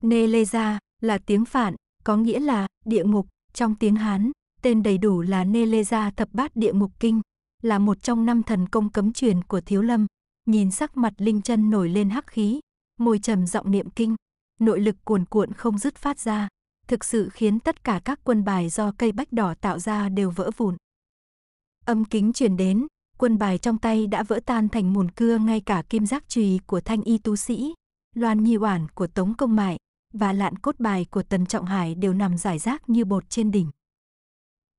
Nê Lê Gia là tiếng phản, có nghĩa là địa ngục, trong tiếng Hán, tên đầy đủ là Nê Lê Gia Thập Bát Địa Ngục Kinh, là một trong năm thần công cấm truyền của Thiếu Lâm, nhìn sắc mặt Linh chân nổi lên hắc khí, môi trầm giọng niệm kinh, nội lực cuồn cuộn không dứt phát ra, thực sự khiến tất cả các quân bài do cây bách đỏ tạo ra đều vỡ vụn. Âm kính truyền đến, quân bài trong tay đã vỡ tan thành mùn cưa ngay cả kim giác trùy của thanh y tu sĩ, loan nhi oản của tống công mại và lạn cốt bài của tần trọng hải đều nằm giải rác như bột trên đỉnh.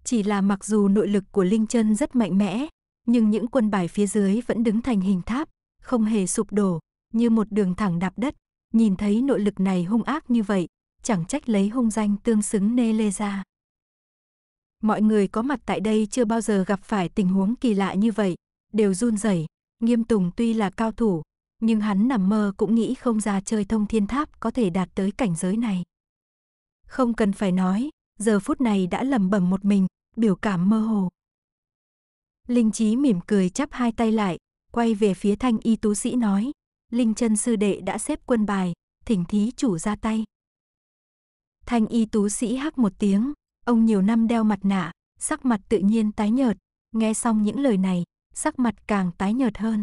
Chỉ là mặc dù nội lực của Linh chân rất mạnh mẽ, nhưng những quân bài phía dưới vẫn đứng thành hình tháp, không hề sụp đổ, như một đường thẳng đạp đất. Nhìn thấy nội lực này hung ác như vậy, chẳng trách lấy hung danh tương xứng nê lê ra. Mọi người có mặt tại đây chưa bao giờ gặp phải tình huống kỳ lạ như vậy, đều run rẩy. Nghiêm Tùng tuy là cao thủ, nhưng hắn nằm mơ cũng nghĩ không ra chơi thông thiên tháp có thể đạt tới cảnh giới này. Không cần phải nói, giờ phút này đã lầm bẩm một mình, biểu cảm mơ hồ. Linh trí mỉm cười chắp hai tay lại, quay về phía thanh y tú sĩ nói, Linh chân sư đệ đã xếp quân bài, thỉnh thí chủ ra tay. Thanh y tú sĩ hắc một tiếng, ông nhiều năm đeo mặt nạ, sắc mặt tự nhiên tái nhợt, nghe xong những lời này, sắc mặt càng tái nhợt hơn.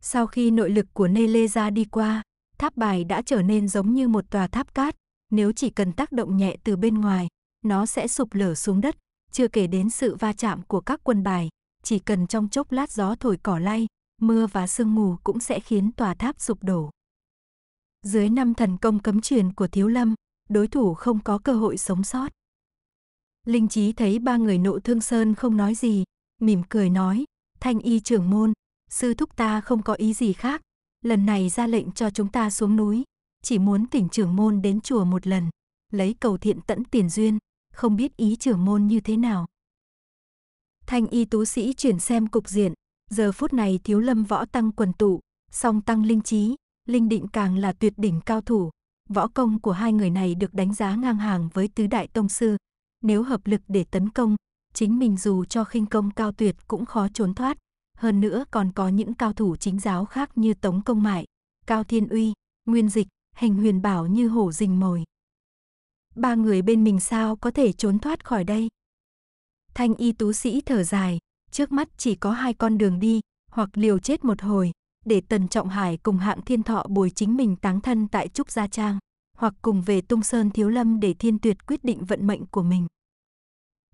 Sau khi nội lực của Nê Lê ra đi qua, tháp bài đã trở nên giống như một tòa tháp cát, nếu chỉ cần tác động nhẹ từ bên ngoài, nó sẽ sụp lở xuống đất, chưa kể đến sự va chạm của các quân bài, chỉ cần trong chốc lát gió thổi cỏ lay, mưa và sương mù cũng sẽ khiến tòa tháp sụp đổ. Dưới năm thần công cấm truyền của Thiếu Lâm, đối thủ không có cơ hội sống sót. Linh Chí thấy ba người nộ thương sơn không nói gì, mỉm cười nói, thanh y trưởng môn, sư thúc ta không có ý gì khác, lần này ra lệnh cho chúng ta xuống núi, chỉ muốn tỉnh trưởng môn đến chùa một lần, lấy cầu thiện tẫn tiền duyên, không biết ý trưởng môn như thế nào. Thanh y tú sĩ chuyển xem cục diện, giờ phút này thiếu lâm võ tăng quần tụ, song tăng linh chí, linh định càng là tuyệt đỉnh cao thủ, Võ công của hai người này được đánh giá ngang hàng với tứ đại tông sư. Nếu hợp lực để tấn công, chính mình dù cho khinh công cao tuyệt cũng khó trốn thoát. Hơn nữa còn có những cao thủ chính giáo khác như Tống Công Mại, Cao Thiên Uy, Nguyên Dịch, Hành Huyền Bảo như hổ dình mồi. Ba người bên mình sao có thể trốn thoát khỏi đây? Thanh y tú sĩ thở dài, trước mắt chỉ có hai con đường đi, hoặc liều chết một hồi, để Tần Trọng Hải cùng hạng thiên thọ bồi chính mình táng thân tại Trúc Gia Trang, hoặc cùng về Tung Sơn Thiếu Lâm để thiên tuyệt quyết định vận mệnh của mình.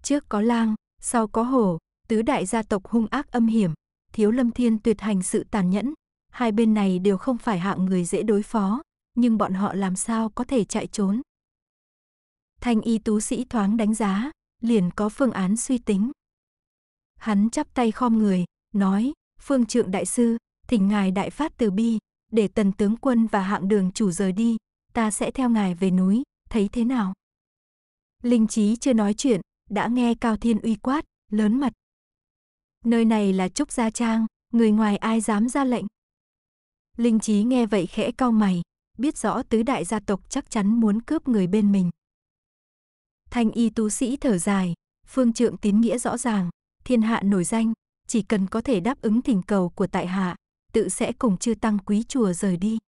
Trước có lang, sau có hổ, tứ đại gia tộc hung ác âm hiểm, Thiếu Lâm Thiên tuyệt hành sự tàn nhẫn, hai bên này đều không phải hạng người dễ đối phó, nhưng bọn họ làm sao có thể chạy trốn. Thanh y tú sĩ thoáng đánh giá, liền có phương án suy tính. Hắn chắp tay khom người, nói, phương trượng đại sư, thỉnh ngài đại phát từ bi, để tần tướng quân và hạng đường chủ rời đi, ta sẽ theo ngài về núi, thấy thế nào? Linh trí chưa nói chuyện, đã nghe Cao Thiên uy quát, lớn mật Nơi này là Trúc Gia Trang, người ngoài ai dám ra lệnh. Linh trí nghe vậy khẽ cau mày, biết rõ tứ đại gia tộc chắc chắn muốn cướp người bên mình. Thanh y tú sĩ thở dài, phương trượng tín nghĩa rõ ràng, thiên hạ nổi danh, chỉ cần có thể đáp ứng thỉnh cầu của tại hạ, tự sẽ cùng chư tăng quý chùa rời đi.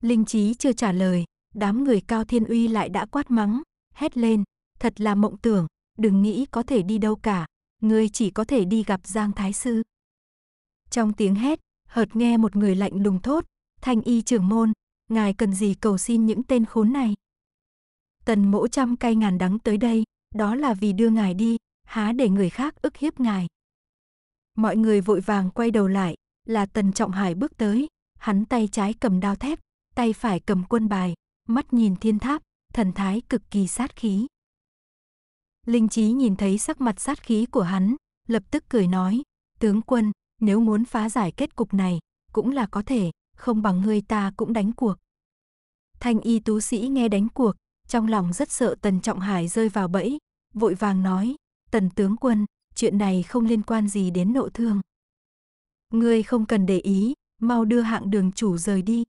Linh trí chưa trả lời, đám người cao thiên uy lại đã quát mắng, hét lên, thật là mộng tưởng, đừng nghĩ có thể đi đâu cả, ngươi chỉ có thể đi gặp Giang Thái Sư. Trong tiếng hét, hợt nghe một người lạnh lùng thốt, thanh y trưởng môn, ngài cần gì cầu xin những tên khốn này. Tần mỗ trăm cay ngàn đắng tới đây, đó là vì đưa ngài đi, há để người khác ức hiếp ngài. Mọi người vội vàng quay đầu lại, là Tần Trọng Hải bước tới, hắn tay trái cầm đao thép, tay phải cầm quân bài, mắt nhìn thiên tháp, thần thái cực kỳ sát khí. Linh trí nhìn thấy sắc mặt sát khí của hắn, lập tức cười nói, tướng quân, nếu muốn phá giải kết cục này, cũng là có thể, không bằng ngươi ta cũng đánh cuộc. Thanh y tú sĩ nghe đánh cuộc, trong lòng rất sợ Tần Trọng Hải rơi vào bẫy, vội vàng nói, Tần tướng quân, chuyện này không liên quan gì đến nộ thương. Ngươi không cần để ý, mau đưa hạng đường chủ rời đi.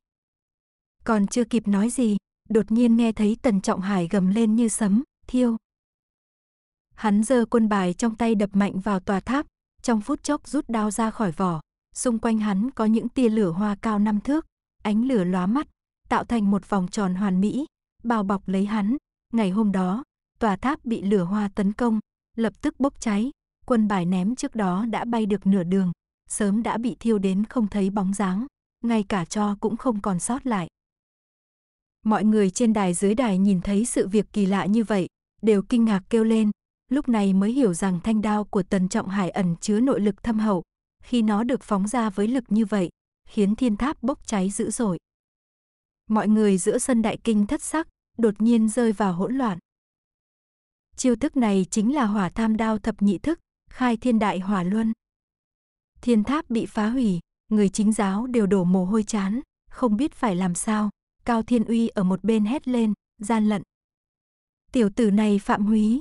Còn chưa kịp nói gì, đột nhiên nghe thấy Tần Trọng Hải gầm lên như sấm, thiêu. Hắn giơ quân bài trong tay đập mạnh vào tòa tháp, trong phút chốc rút đao ra khỏi vỏ, xung quanh hắn có những tia lửa hoa cao năm thước, ánh lửa lóa mắt, tạo thành một vòng tròn hoàn mỹ, bao bọc lấy hắn. Ngày hôm đó, tòa tháp bị lửa hoa tấn công, lập tức bốc cháy, quân bài ném trước đó đã bay được nửa đường sớm đã bị thiêu đến không thấy bóng dáng, ngay cả cho cũng không còn sót lại. Mọi người trên đài dưới đài nhìn thấy sự việc kỳ lạ như vậy, đều kinh ngạc kêu lên, lúc này mới hiểu rằng thanh đao của Tần Trọng Hải ẩn chứa nội lực thâm hậu, khi nó được phóng ra với lực như vậy, khiến thiên tháp bốc cháy dữ dội. Mọi người giữa sân đại kinh thất sắc, đột nhiên rơi vào hỗn loạn. Chiêu thức này chính là hỏa tham đao thập nhị thức, khai thiên đại hỏa luân. Thiên tháp bị phá hủy, người chính giáo đều đổ mồ hôi chán, không biết phải làm sao. Cao Thiên Uy ở một bên hét lên, gian lận. Tiểu tử này phạm húy.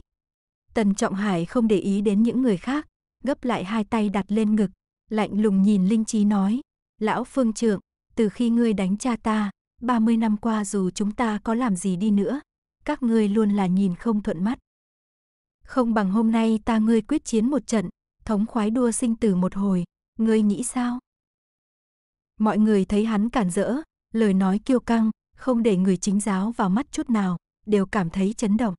Tần Trọng Hải không để ý đến những người khác, gấp lại hai tay đặt lên ngực, lạnh lùng nhìn Linh Trí nói. Lão Phương Trượng, từ khi ngươi đánh cha ta, 30 năm qua dù chúng ta có làm gì đi nữa, các ngươi luôn là nhìn không thuận mắt. Không bằng hôm nay ta ngươi quyết chiến một trận, thống khoái đua sinh tử một hồi, ngươi nghĩ sao? Mọi người thấy hắn cản rỡ, lời nói kiêu căng, không để người chính giáo vào mắt chút nào, đều cảm thấy chấn động.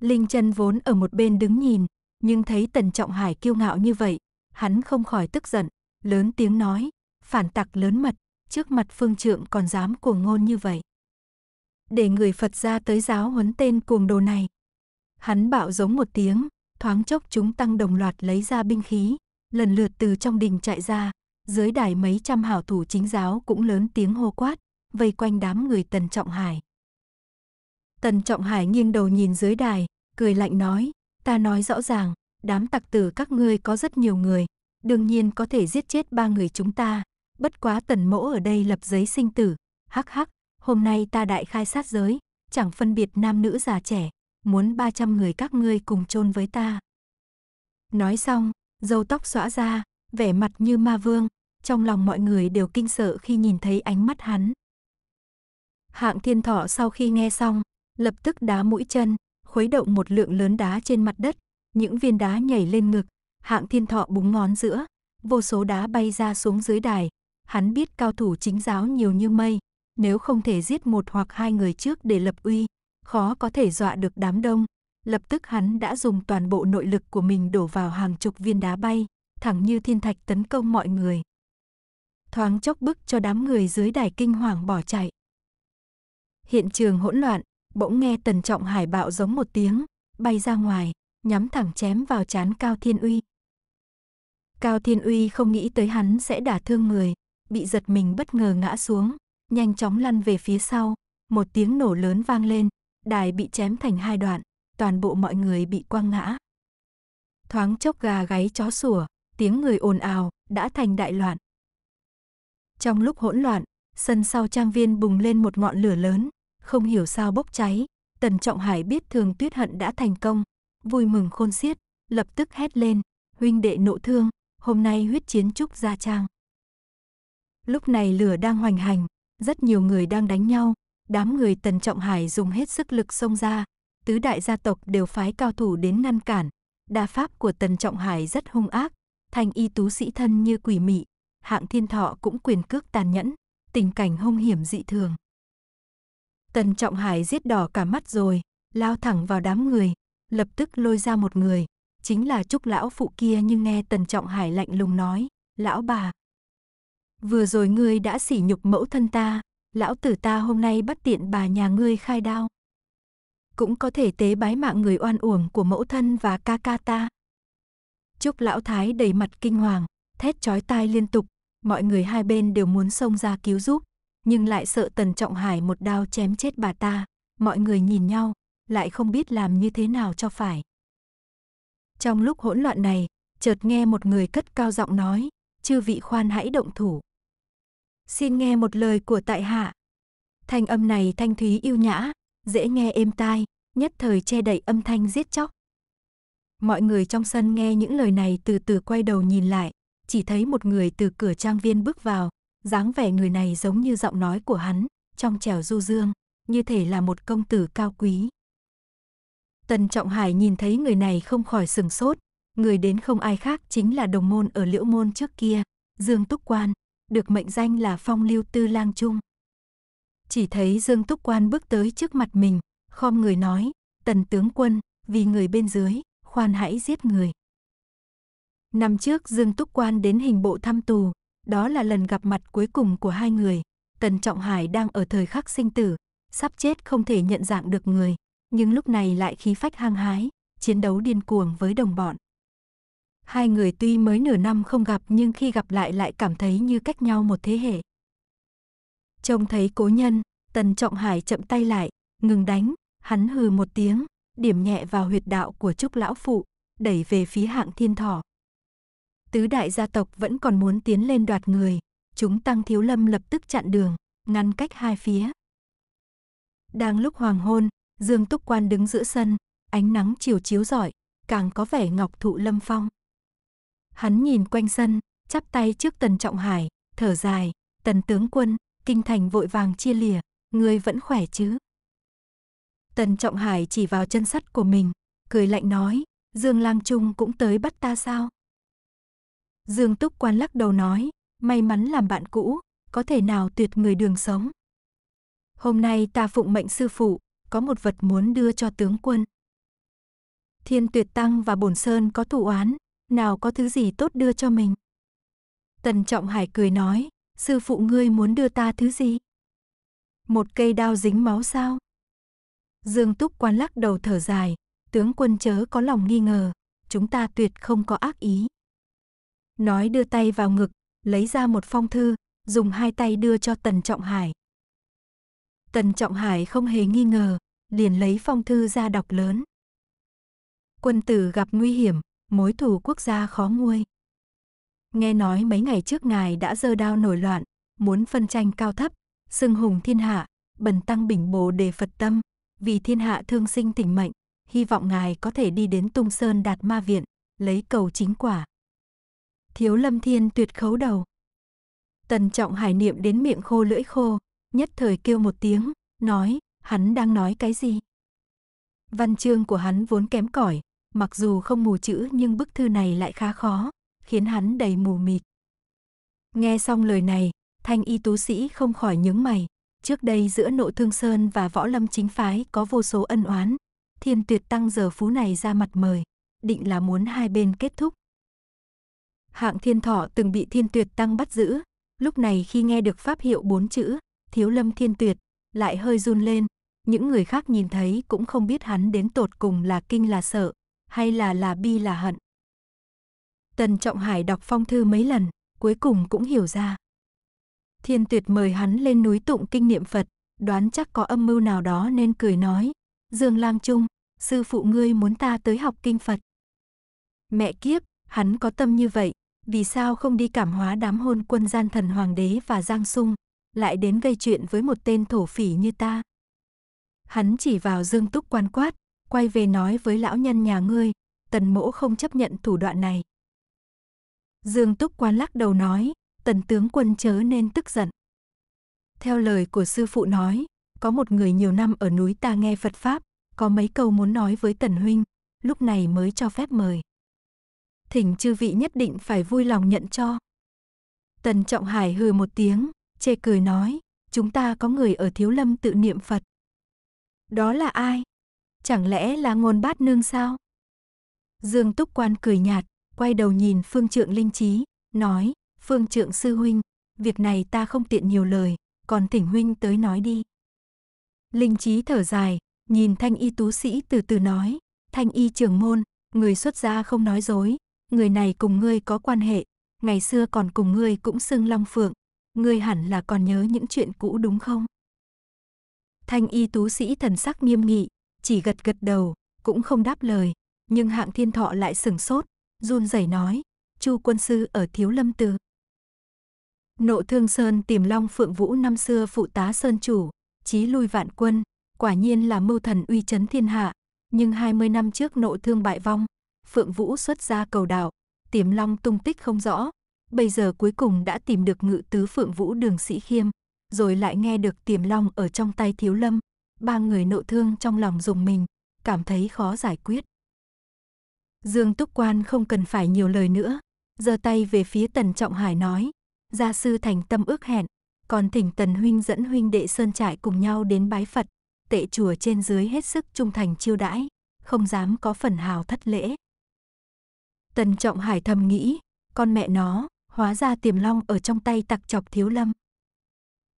Linh chân vốn ở một bên đứng nhìn, nhưng thấy Tần Trọng Hải kiêu ngạo như vậy, hắn không khỏi tức giận, lớn tiếng nói, phản tặc lớn mật, trước mặt phương trượng còn dám cuồng ngôn như vậy. Để người Phật ra tới giáo huấn tên cuồng đồ này. Hắn bạo giống một tiếng, thoáng chốc chúng tăng đồng loạt lấy ra binh khí, lần lượt từ trong đình chạy ra, dưới đài mấy trăm hảo thủ chính giáo cũng lớn tiếng hô quát, vây quanh đám người Tần Trọng Hải. Tần Trọng Hải nghiêng đầu nhìn dưới đài, cười lạnh nói, ta nói rõ ràng, đám tặc tử các ngươi có rất nhiều người, đương nhiên có thể giết chết ba người chúng ta, bất quá Tần Mỗ ở đây lập giấy sinh tử, hắc hắc, hôm nay ta đại khai sát giới, chẳng phân biệt nam nữ già trẻ, muốn 300 người các ngươi cùng chôn với ta. Nói xong, râu tóc xõa ra, vẻ mặt như ma vương, trong lòng mọi người đều kinh sợ khi nhìn thấy ánh mắt hắn. Hạng thiên thọ sau khi nghe xong, lập tức đá mũi chân, khuấy động một lượng lớn đá trên mặt đất, những viên đá nhảy lên ngực, hạng thiên thọ búng ngón giữa, vô số đá bay ra xuống dưới đài, hắn biết cao thủ chính giáo nhiều như mây, nếu không thể giết một hoặc hai người trước để lập uy, khó có thể dọa được đám đông, lập tức hắn đã dùng toàn bộ nội lực của mình đổ vào hàng chục viên đá bay, thẳng như thiên thạch tấn công mọi người. Thoáng chốc bức cho đám người dưới đài kinh hoàng bỏ chạy. Hiện trường hỗn loạn, bỗng nghe tần trọng hải bạo giống một tiếng, bay ra ngoài, nhắm thẳng chém vào chán Cao Thiên Uy. Cao Thiên Uy không nghĩ tới hắn sẽ đả thương người, bị giật mình bất ngờ ngã xuống, nhanh chóng lăn về phía sau, một tiếng nổ lớn vang lên, đài bị chém thành hai đoạn toàn bộ mọi người bị quăng ngã. Thoáng chốc gà gáy chó sủa, tiếng người ồn ào, đã thành đại loạn. Trong lúc hỗn loạn, sân sau trang viên bùng lên một ngọn lửa lớn, không hiểu sao bốc cháy, Tần Trọng Hải biết Thường Tuyết Hận đã thành công, vui mừng khôn xiết, lập tức hét lên, huynh đệ nộ thương, hôm nay huyết chiến trúc gia trang. Lúc này lửa đang hoành hành, rất nhiều người đang đánh nhau, đám người Tần Trọng Hải dùng hết sức lực xông ra, tứ đại gia tộc đều phái cao thủ đến ngăn cản. Đa pháp của Tần Trọng Hải rất hung ác, thành y tú sĩ thân như quỷ mị, hạng thiên thọ cũng quyền cước tàn nhẫn, tình cảnh hung hiểm dị thường. Tần Trọng Hải giết đỏ cả mắt rồi, lao thẳng vào đám người, lập tức lôi ra một người, chính là Trúc lão phụ kia nhưng nghe Tần Trọng Hải lạnh lùng nói, lão bà. Vừa rồi ngươi đã sỉ nhục mẫu thân ta, lão tử ta hôm nay bắt tiện bà nhà ngươi khai đao cũng có thể tế bái mạng người oan uổng của mẫu thân và ca ca ta. Trúc lão thái đầy mặt kinh hoàng, thét chói tai liên tục, mọi người hai bên đều muốn xông ra cứu giúp, nhưng lại sợ Tần Trọng Hải một đao chém chết bà ta, mọi người nhìn nhau, lại không biết làm như thế nào cho phải. Trong lúc hỗn loạn này, chợt nghe một người cất cao giọng nói, chư vị khoan hãy động thủ. Xin nghe một lời của tại hạ. Thanh âm này thanh thúy yêu nhã, dễ nghe êm tai, nhất thời che đậy âm thanh giết chóc. Mọi người trong sân nghe những lời này từ từ quay đầu nhìn lại, chỉ thấy một người từ cửa trang viên bước vào, dáng vẻ người này giống như giọng nói của hắn, trong trẻo du dương, như thể là một công tử cao quý. Tần Trọng Hải nhìn thấy người này không khỏi sừng sốt, người đến không ai khác chính là đồng môn ở Liễu Môn trước kia, Dương Túc Quan, được mệnh danh là Phong Lưu Tư Lang Trung chỉ thấy Dương Túc Quan bước tới trước mặt mình, khom người nói, tần tướng quân, vì người bên dưới, khoan hãy giết người. Năm trước Dương Túc Quan đến hình bộ thăm tù, đó là lần gặp mặt cuối cùng của hai người. Tần Trọng Hải đang ở thời khắc sinh tử, sắp chết không thể nhận dạng được người, nhưng lúc này lại khí phách hăng hái, chiến đấu điên cuồng với đồng bọn. Hai người tuy mới nửa năm không gặp nhưng khi gặp lại lại cảm thấy như cách nhau một thế hệ. Trông thấy cố nhân, Tần Trọng Hải chậm tay lại, ngừng đánh, hắn hừ một tiếng, điểm nhẹ vào huyệt đạo của Trúc Lão Phụ, đẩy về phía hạng thiên thỏ. Tứ đại gia tộc vẫn còn muốn tiến lên đoạt người, chúng Tăng Thiếu Lâm lập tức chặn đường, ngăn cách hai phía. Đang lúc hoàng hôn, Dương Túc Quan đứng giữa sân, ánh nắng chiều chiếu rọi, càng có vẻ ngọc thụ lâm phong. Hắn nhìn quanh sân, chắp tay trước Tần Trọng Hải, thở dài, Tần tướng quân, kinh thành vội vàng chia lìa, người vẫn khỏe chứ. Tần Trọng Hải chỉ vào chân sắt của mình, cười lạnh nói, Dương Lang Trung cũng tới bắt ta sao? Dương Túc Quan lắc đầu nói, may mắn làm bạn cũ, có thể nào tuyệt người đường sống. Hôm nay ta phụng mệnh sư phụ, có một vật muốn đưa cho tướng quân. Thiên Tuyệt Tăng và Bổn Sơn có thủ oán, nào có thứ gì tốt đưa cho mình. Tần Trọng Hải cười nói, sư phụ ngươi muốn đưa ta thứ gì? Một cây đao dính máu sao? Dương Túc quan lắc đầu thở dài, tướng quân chớ có lòng nghi ngờ, chúng ta tuyệt không có ác ý. Nói đưa tay vào ngực, lấy ra một phong thư, dùng hai tay đưa cho Tần Trọng Hải. Tần Trọng Hải không hề nghi ngờ, liền lấy phong thư ra đọc lớn. Quân tử gặp nguy hiểm, mối thù quốc gia khó nguôi. Nghe nói mấy ngày trước ngài đã dơ đao nổi loạn, muốn phân tranh cao thấp, xưng hùng thiên hạ, bần tăng bình bồ đề Phật tâm, vì thiên hạ thương sinh tỉnh mệnh, hy vọng ngài có thể đi đến Tung Sơn Đạt Ma Viện, lấy cầu chính quả. Thiếu lâm thiên tuyệt khấu đầu. Tần trọng hải niệm đến miệng khô lưỡi khô, nhất thời kêu một tiếng, nói, hắn đang nói cái gì? Văn chương của hắn vốn kém cỏi, mặc dù không mù chữ nhưng bức thư này lại khá khó, khiến hắn đầy mù mịt. Nghe xong lời này, thanh y tú sĩ không khỏi nhướng mày. Trước đây giữa nộ thương sơn và võ lâm chính phái có vô số ân oán. Thiên tuyệt tăng giờ phú này ra mặt mời, định là muốn hai bên kết thúc. Hạng thiên thọ từng bị thiên tuyệt tăng bắt giữ. Lúc này khi nghe được pháp hiệu bốn chữ, thiếu lâm thiên tuyệt, lại hơi run lên. Những người khác nhìn thấy cũng không biết hắn đến tột cùng là kinh là sợ, hay là là bi là hận. Tần Trọng Hải đọc phong thư mấy lần, cuối cùng cũng hiểu ra. Thiên Tuyệt mời hắn lên núi tụng kinh niệm Phật, đoán chắc có âm mưu nào đó nên cười nói, "Dương Lam Trung, sư phụ ngươi muốn ta tới học kinh Phật." Mẹ kiếp, hắn có tâm như vậy, vì sao không đi cảm hóa đám hôn quân gian thần hoàng đế và Giang Sung, lại đến gây chuyện với một tên thổ phỉ như ta? Hắn chỉ vào Dương Túc quan quát, quay về nói với lão nhân nhà ngươi, tần mỗ không chấp nhận thủ đoạn này. Dương Túc Quan lắc đầu nói, tần tướng quân chớ nên tức giận. Theo lời của sư phụ nói, có một người nhiều năm ở núi ta nghe Phật Pháp, có mấy câu muốn nói với tần huynh, lúc này mới cho phép mời. Thỉnh chư vị nhất định phải vui lòng nhận cho. Tần Trọng Hải hừ một tiếng, chê cười nói, chúng ta có người ở Thiếu Lâm tự niệm Phật. Đó là ai? Chẳng lẽ là ngôn bát nương sao? Dương Túc Quan cười nhạt, quay đầu nhìn Phương Trượng Linh Trí, nói, Phương Trượng Sư Huynh, việc này ta không tiện nhiều lời, còn thỉnh Huynh tới nói đi. Linh Trí thở dài, nhìn Thanh Y Tú Sĩ từ từ nói, Thanh Y trưởng môn, người xuất gia không nói dối, người này cùng ngươi có quan hệ, ngày xưa còn cùng ngươi cũng xưng Long Phượng, ngươi hẳn là còn nhớ những chuyện cũ đúng không? Thanh y tú sĩ thần sắc nghiêm nghị, chỉ gật gật đầu, cũng không đáp lời, nhưng hạng thiên thọ lại sửng sốt, run rẩy nói, Chu quân sư ở Thiếu Lâm Từ. Nộ Thương Sơn tìm Long Phượng Vũ năm xưa phụ tá Sơn chủ, chí lui vạn quân, quả nhiên là mưu thần uy chấn thiên hạ, nhưng 20 năm trước nộ thương bại vong, Phượng Vũ xuất ra cầu đạo, Tiềm Long tung tích không rõ, bây giờ cuối cùng đã tìm được ngự tứ Phượng Vũ đường sĩ khiêm, rồi lại nghe được tiềm Long ở trong tay Thiếu Lâm, ba người nộ thương trong lòng dùng mình, cảm thấy khó giải quyết. Dương Túc Quan không cần phải nhiều lời nữa, giơ tay về phía Tần Trọng Hải nói, gia sư thành tâm ước hẹn, còn thỉnh Tần huynh dẫn huynh đệ sơn trại cùng nhau đến bái Phật, tệ chùa trên dưới hết sức trung thành chiêu đãi, không dám có phần hào thất lễ. Tần Trọng Hải thầm nghĩ, con mẹ nó, hóa ra tiềm long ở trong tay tặc chọc thiếu lâm.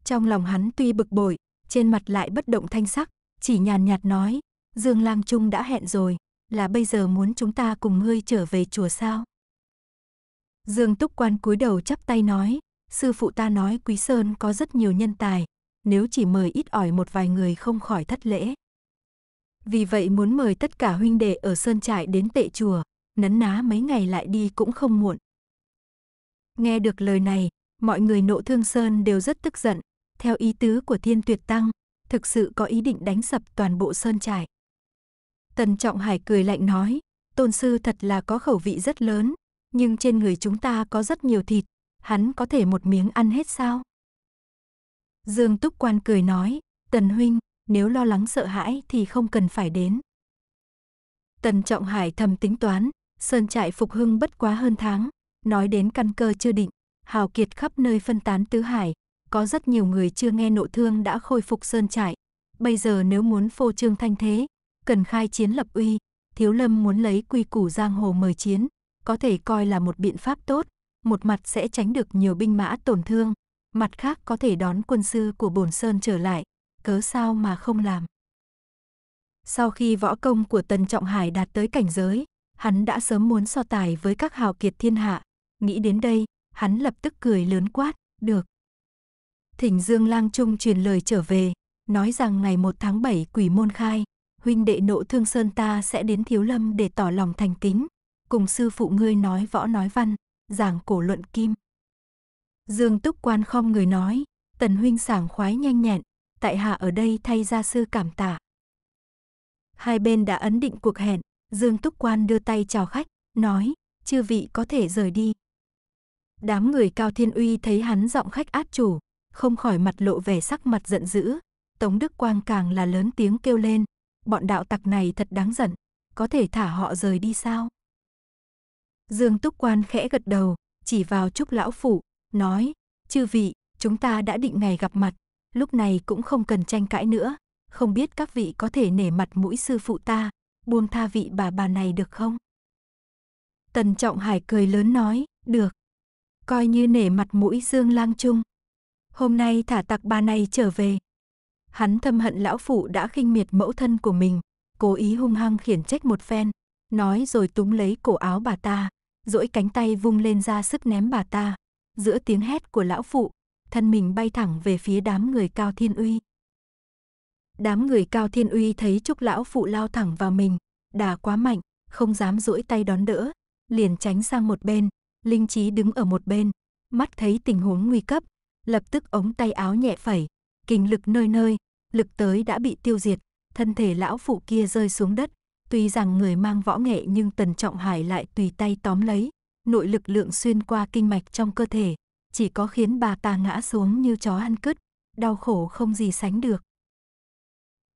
Trong lòng hắn tuy bực bội, trên mặt lại bất động thanh sắc, chỉ nhàn nhạt nói, Dương Lang Trung đã hẹn rồi, là bây giờ muốn chúng ta cùng ngươi trở về chùa sao? Dương Túc Quan cúi đầu chắp tay nói, sư phụ ta nói Quý Sơn có rất nhiều nhân tài, nếu chỉ mời ít ỏi một vài người không khỏi thất lễ. Vì vậy muốn mời tất cả huynh đệ ở Sơn Trại đến tệ chùa, nấn ná mấy ngày lại đi cũng không muộn. Nghe được lời này, mọi người nộ thương Sơn đều rất tức giận, theo ý tứ của thiên tuyệt tăng, thực sự có ý định đánh sập toàn bộ Sơn Trại. Tần Trọng Hải cười lạnh nói, tôn sư thật là có khẩu vị rất lớn, nhưng trên người chúng ta có rất nhiều thịt, hắn có thể một miếng ăn hết sao? Dương Túc Quan cười nói, Tần Huynh, nếu lo lắng sợ hãi thì không cần phải đến. Tần Trọng Hải thầm tính toán, Sơn trại phục hưng bất quá hơn tháng, nói đến căn cơ chưa định, hào kiệt khắp nơi phân tán tứ hải, có rất nhiều người chưa nghe nộ thương đã khôi phục Sơn trại. Bây giờ nếu muốn phô trương thanh thế, cần khai chiến lập uy, Thiếu Lâm muốn lấy quy củ giang hồ mời chiến, có thể coi là một biện pháp tốt, một mặt sẽ tránh được nhiều binh mã tổn thương, mặt khác có thể đón quân sư của Bổn Sơn trở lại, cớ sao mà không làm. Sau khi võ công của Tần Trọng Hải đạt tới cảnh giới, hắn đã sớm muốn so tài với các hào kiệt thiên hạ, nghĩ đến đây, hắn lập tức cười lớn quát, được. Thỉnh Dương Lang Trung truyền lời trở về, nói rằng ngày 1 tháng 7 quỷ môn khai, huynh đệ nộ thương sơn ta sẽ đến thiếu lâm để tỏ lòng thành kính, cùng sư phụ ngươi nói võ nói văn, giảng cổ luận kim. Dương Túc Quan không người nói, tần huynh sảng khoái nhanh nhẹn, tại hạ ở đây thay gia sư cảm tạ. Hai bên đã ấn định cuộc hẹn, Dương Túc Quan đưa tay chào khách, nói, chư vị có thể rời đi. Đám người cao thiên uy thấy hắn giọng khách át chủ, không khỏi mặt lộ vẻ sắc mặt giận dữ. Tống Đức Quang càng là lớn tiếng kêu lên, bọn đạo tặc này thật đáng giận, có thể thả họ rời đi sao? Dương Túc Quan khẽ gật đầu, chỉ vào Trúc Lão phụ, nói, chư vị, chúng ta đã định ngày gặp mặt, lúc này cũng không cần tranh cãi nữa, không biết các vị có thể nể mặt mũi sư phụ ta, buông tha vị bà bà này được không? Tần Trọng Hải cười lớn nói, được. Coi như nể mặt mũi Dương Lang Trung. Hôm nay thả tặc bà này trở về, Hắn thâm hận lão phụ đã khinh miệt mẫu thân của mình, cố ý hung hăng khiển trách một phen, nói rồi túm lấy cổ áo bà ta, duỗi cánh tay vung lên ra sức ném bà ta. Giữa tiếng hét của lão phụ, thân mình bay thẳng về phía đám người cao thiên uy. Đám người cao thiên uy thấy trúc lão phụ lao thẳng vào mình, đà quá mạnh, không dám duỗi tay đón đỡ, liền tránh sang một bên, linh trí đứng ở một bên, mắt thấy tình huống nguy cấp, lập tức ống tay áo nhẹ phẩy, kinh lực nơi nơi, lực tới đã bị tiêu diệt, thân thể lão phụ kia rơi xuống đất, tuy rằng người mang võ nghệ nhưng Tần Trọng Hải lại tùy tay tóm lấy, nội lực lượng xuyên qua kinh mạch trong cơ thể, chỉ có khiến bà ta ngã xuống như chó ăn cứt, đau khổ không gì sánh được.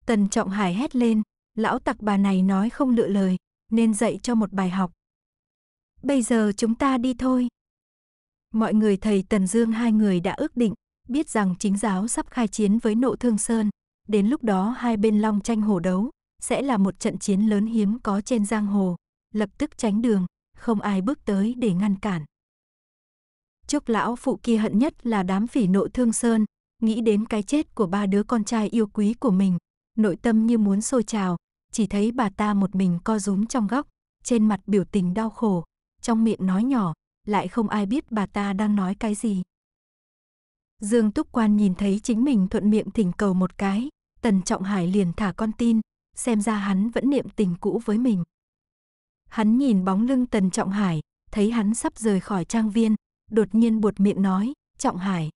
Tần Trọng Hải hét lên, lão tặc bà này nói không lựa lời, nên dạy cho một bài học. Bây giờ chúng ta đi thôi. Mọi người thầy Tần Dương hai người đã ước định, biết rằng chính giáo sắp khai chiến với Nộ Thương Sơn, đến lúc đó hai bên long tranh hổ đấu, sẽ là một trận chiến lớn hiếm có trên giang hồ, lập tức tránh đường, không ai bước tới để ngăn cản. Trước lão phụ kia hận nhất là đám phỉ nộ thương sơn, nghĩ đến cái chết của ba đứa con trai yêu quý của mình, nội tâm như muốn sôi trào, chỉ thấy bà ta một mình co rúm trong góc, trên mặt biểu tình đau khổ, trong miệng nói nhỏ, lại không ai biết bà ta đang nói cái gì. Dương Túc Quan nhìn thấy chính mình thuận miệng thỉnh cầu một cái, Tần Trọng Hải liền thả con tin, xem ra hắn vẫn niệm tình cũ với mình. Hắn nhìn bóng lưng Tần Trọng Hải, thấy hắn sắp rời khỏi trang viên, đột nhiên buột miệng nói, Trọng Hải.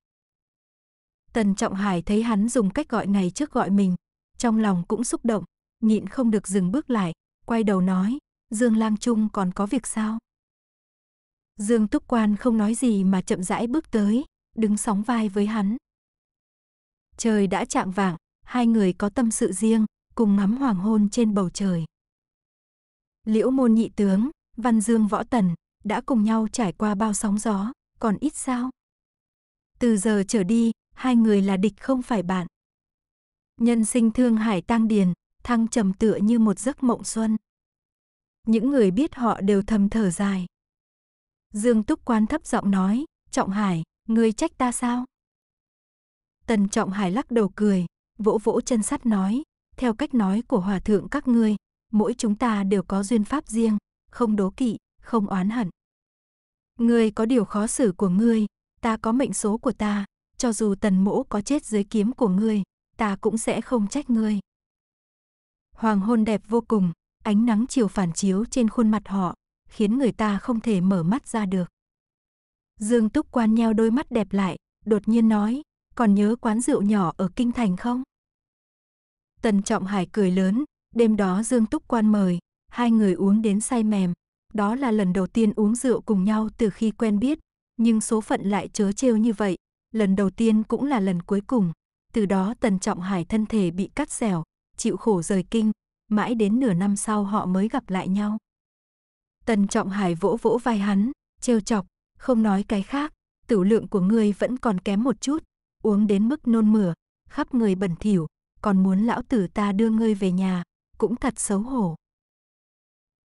Tần Trọng Hải thấy hắn dùng cách gọi này trước gọi mình, trong lòng cũng xúc động, nhịn không được dừng bước lại, quay đầu nói, Dương Lang Trung còn có việc sao? Dương Túc Quan không nói gì mà chậm rãi bước tới, đứng sóng vai với hắn. Trời đã chạng vạng, hai người có tâm sự riêng, cùng ngắm hoàng hôn trên bầu trời. Liễu môn nhị tướng, văn dương võ tần, đã cùng nhau trải qua bao sóng gió, còn ít sao? Từ giờ trở đi, hai người là địch không phải bạn. Nhân sinh thương hải tang điền, thăng trầm tựa như một giấc mộng xuân. Những người biết họ đều thầm thở dài. Dương Túc Quan thấp giọng nói, Trọng Hải, ngươi trách ta sao? Tần Trọng Hải lắc đầu cười, vỗ vỗ chân sắt nói, theo cách nói của hòa thượng các ngươi, mỗi chúng ta đều có duyên pháp riêng, không đố kỵ, không oán hận. Ngươi có điều khó xử của ngươi, ta có mệnh số của ta, cho dù tần mỗ có chết dưới kiếm của ngươi, ta cũng sẽ không trách ngươi. Hoàng hôn đẹp vô cùng, ánh nắng chiều phản chiếu trên khuôn mặt họ, khiến người ta không thể mở mắt ra được. Dương Túc Quan nheo đôi mắt đẹp lại, đột nhiên nói, còn nhớ quán rượu nhỏ ở Kinh Thành không? Tần Trọng Hải cười lớn, đêm đó Dương Túc Quan mời, hai người uống đến say mềm. Đó là lần đầu tiên uống rượu cùng nhau từ khi quen biết, nhưng số phận lại chớ trêu như vậy. Lần đầu tiên cũng là lần cuối cùng. Từ đó Tần Trọng Hải thân thể bị cắt xẻo, chịu khổ rời kinh, mãi đến nửa năm sau họ mới gặp lại nhau. Tần Trọng Hải vỗ vỗ vai hắn, trêu chọc, không nói cái khác, tử lượng của ngươi vẫn còn kém một chút, uống đến mức nôn mửa, khắp người bẩn thỉu, còn muốn lão tử ta đưa ngươi về nhà, cũng thật xấu hổ.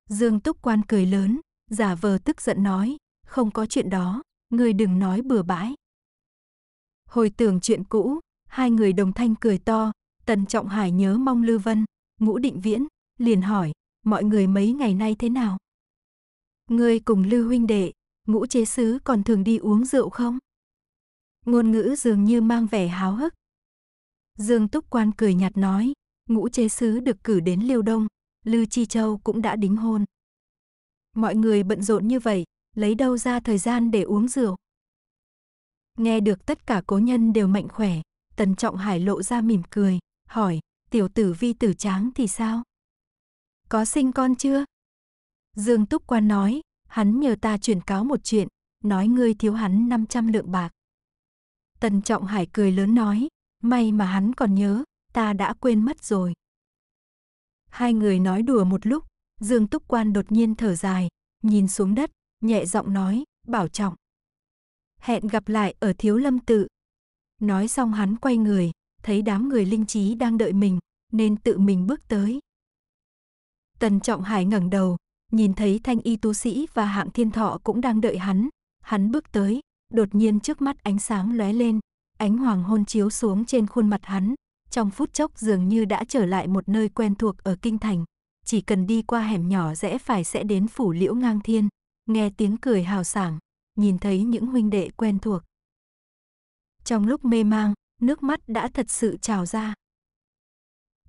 Dương Túc Quan cười lớn, giả vờ tức giận nói, không có chuyện đó, ngươi đừng nói bừa bãi. Hồi tưởng chuyện cũ, hai người đồng thanh cười to, Tần Trọng Hải nhớ mong Lư Vân, Ngũ Định Viễn, liền hỏi, mọi người mấy ngày nay thế nào? Ngươi cùng Lư huynh đệ, Ngũ chế sứ còn thường đi uống rượu không? Ngôn ngữ dường như mang vẻ háo hức, Dương Túc Quan cười nhạt nói, ngũ chế sứ được cử đến Liêu Đông, Lư Chi Châu cũng đã đính hôn. Mọi người bận rộn như vậy, lấy đâu ra thời gian để uống rượu. Nghe được tất cả cố nhân đều mạnh khỏe, Tần Trọng Hải lộ ra mỉm cười, hỏi, tiểu tử vi tử tráng thì sao? Có sinh con chưa? Dương Túc Quan nói, hắn nhờ ta chuyển cáo một chuyện, nói ngươi thiếu hắn 500 lượng bạc. Tần Trọng Hải cười lớn nói, May mà hắn còn nhớ, ta đã quên mất rồi. Hai người nói đùa một lúc, Dương Túc Quan đột nhiên thở dài, nhìn xuống đất, nhẹ giọng nói, bảo trọng. Hẹn gặp lại ở Thiếu Lâm Tự. Nói xong hắn quay người, thấy đám người linh trí đang đợi mình, nên tự mình bước tới. Tần Trọng Hải ngẩng đầu, nhìn thấy Thanh Y tu sĩ và Hạng Thiên Thọ cũng đang đợi hắn, hắn bước tới, đột nhiên trước mắt ánh sáng lóe lên, ánh hoàng hôn chiếu xuống trên khuôn mặt hắn, trong phút chốc dường như đã trở lại một nơi quen thuộc ở kinh thành, chỉ cần đi qua hẻm nhỏ rẽ phải sẽ đến phủ Liễu Ngang Thiên, nghe tiếng cười hào sảng, nhìn thấy những huynh đệ quen thuộc. Trong lúc mê mang, nước mắt đã thật sự trào ra.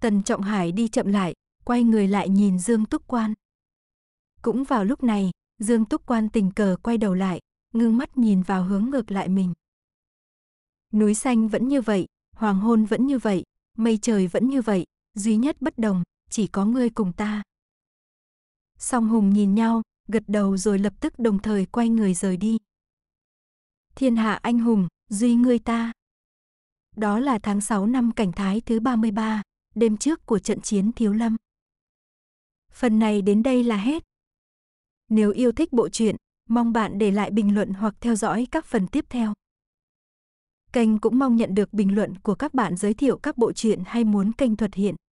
Tần Trọng Hải đi chậm lại, quay người lại nhìn Dương Túc Quan. Cũng vào lúc này, Dương Túc Quan tình cờ quay đầu lại, ngưng mắt nhìn vào hướng ngược lại mình. Núi xanh vẫn như vậy, hoàng hôn vẫn như vậy, mây trời vẫn như vậy, duy nhất bất đồng, chỉ có ngươi cùng ta. Song Hùng nhìn nhau, gật đầu rồi lập tức đồng thời quay người rời đi. Thiên hạ anh hùng, duy ngươi ta. Đó là tháng 6 năm cảnh thái thứ 33, đêm trước của trận chiến Thiếu Lâm. Phần này đến đây là hết. Nếu yêu thích bộ truyện, mong bạn để lại bình luận hoặc theo dõi các phần tiếp theo. Kênh cũng mong nhận được bình luận của các bạn giới thiệu các bộ truyện hay muốn kênh thuật hiện.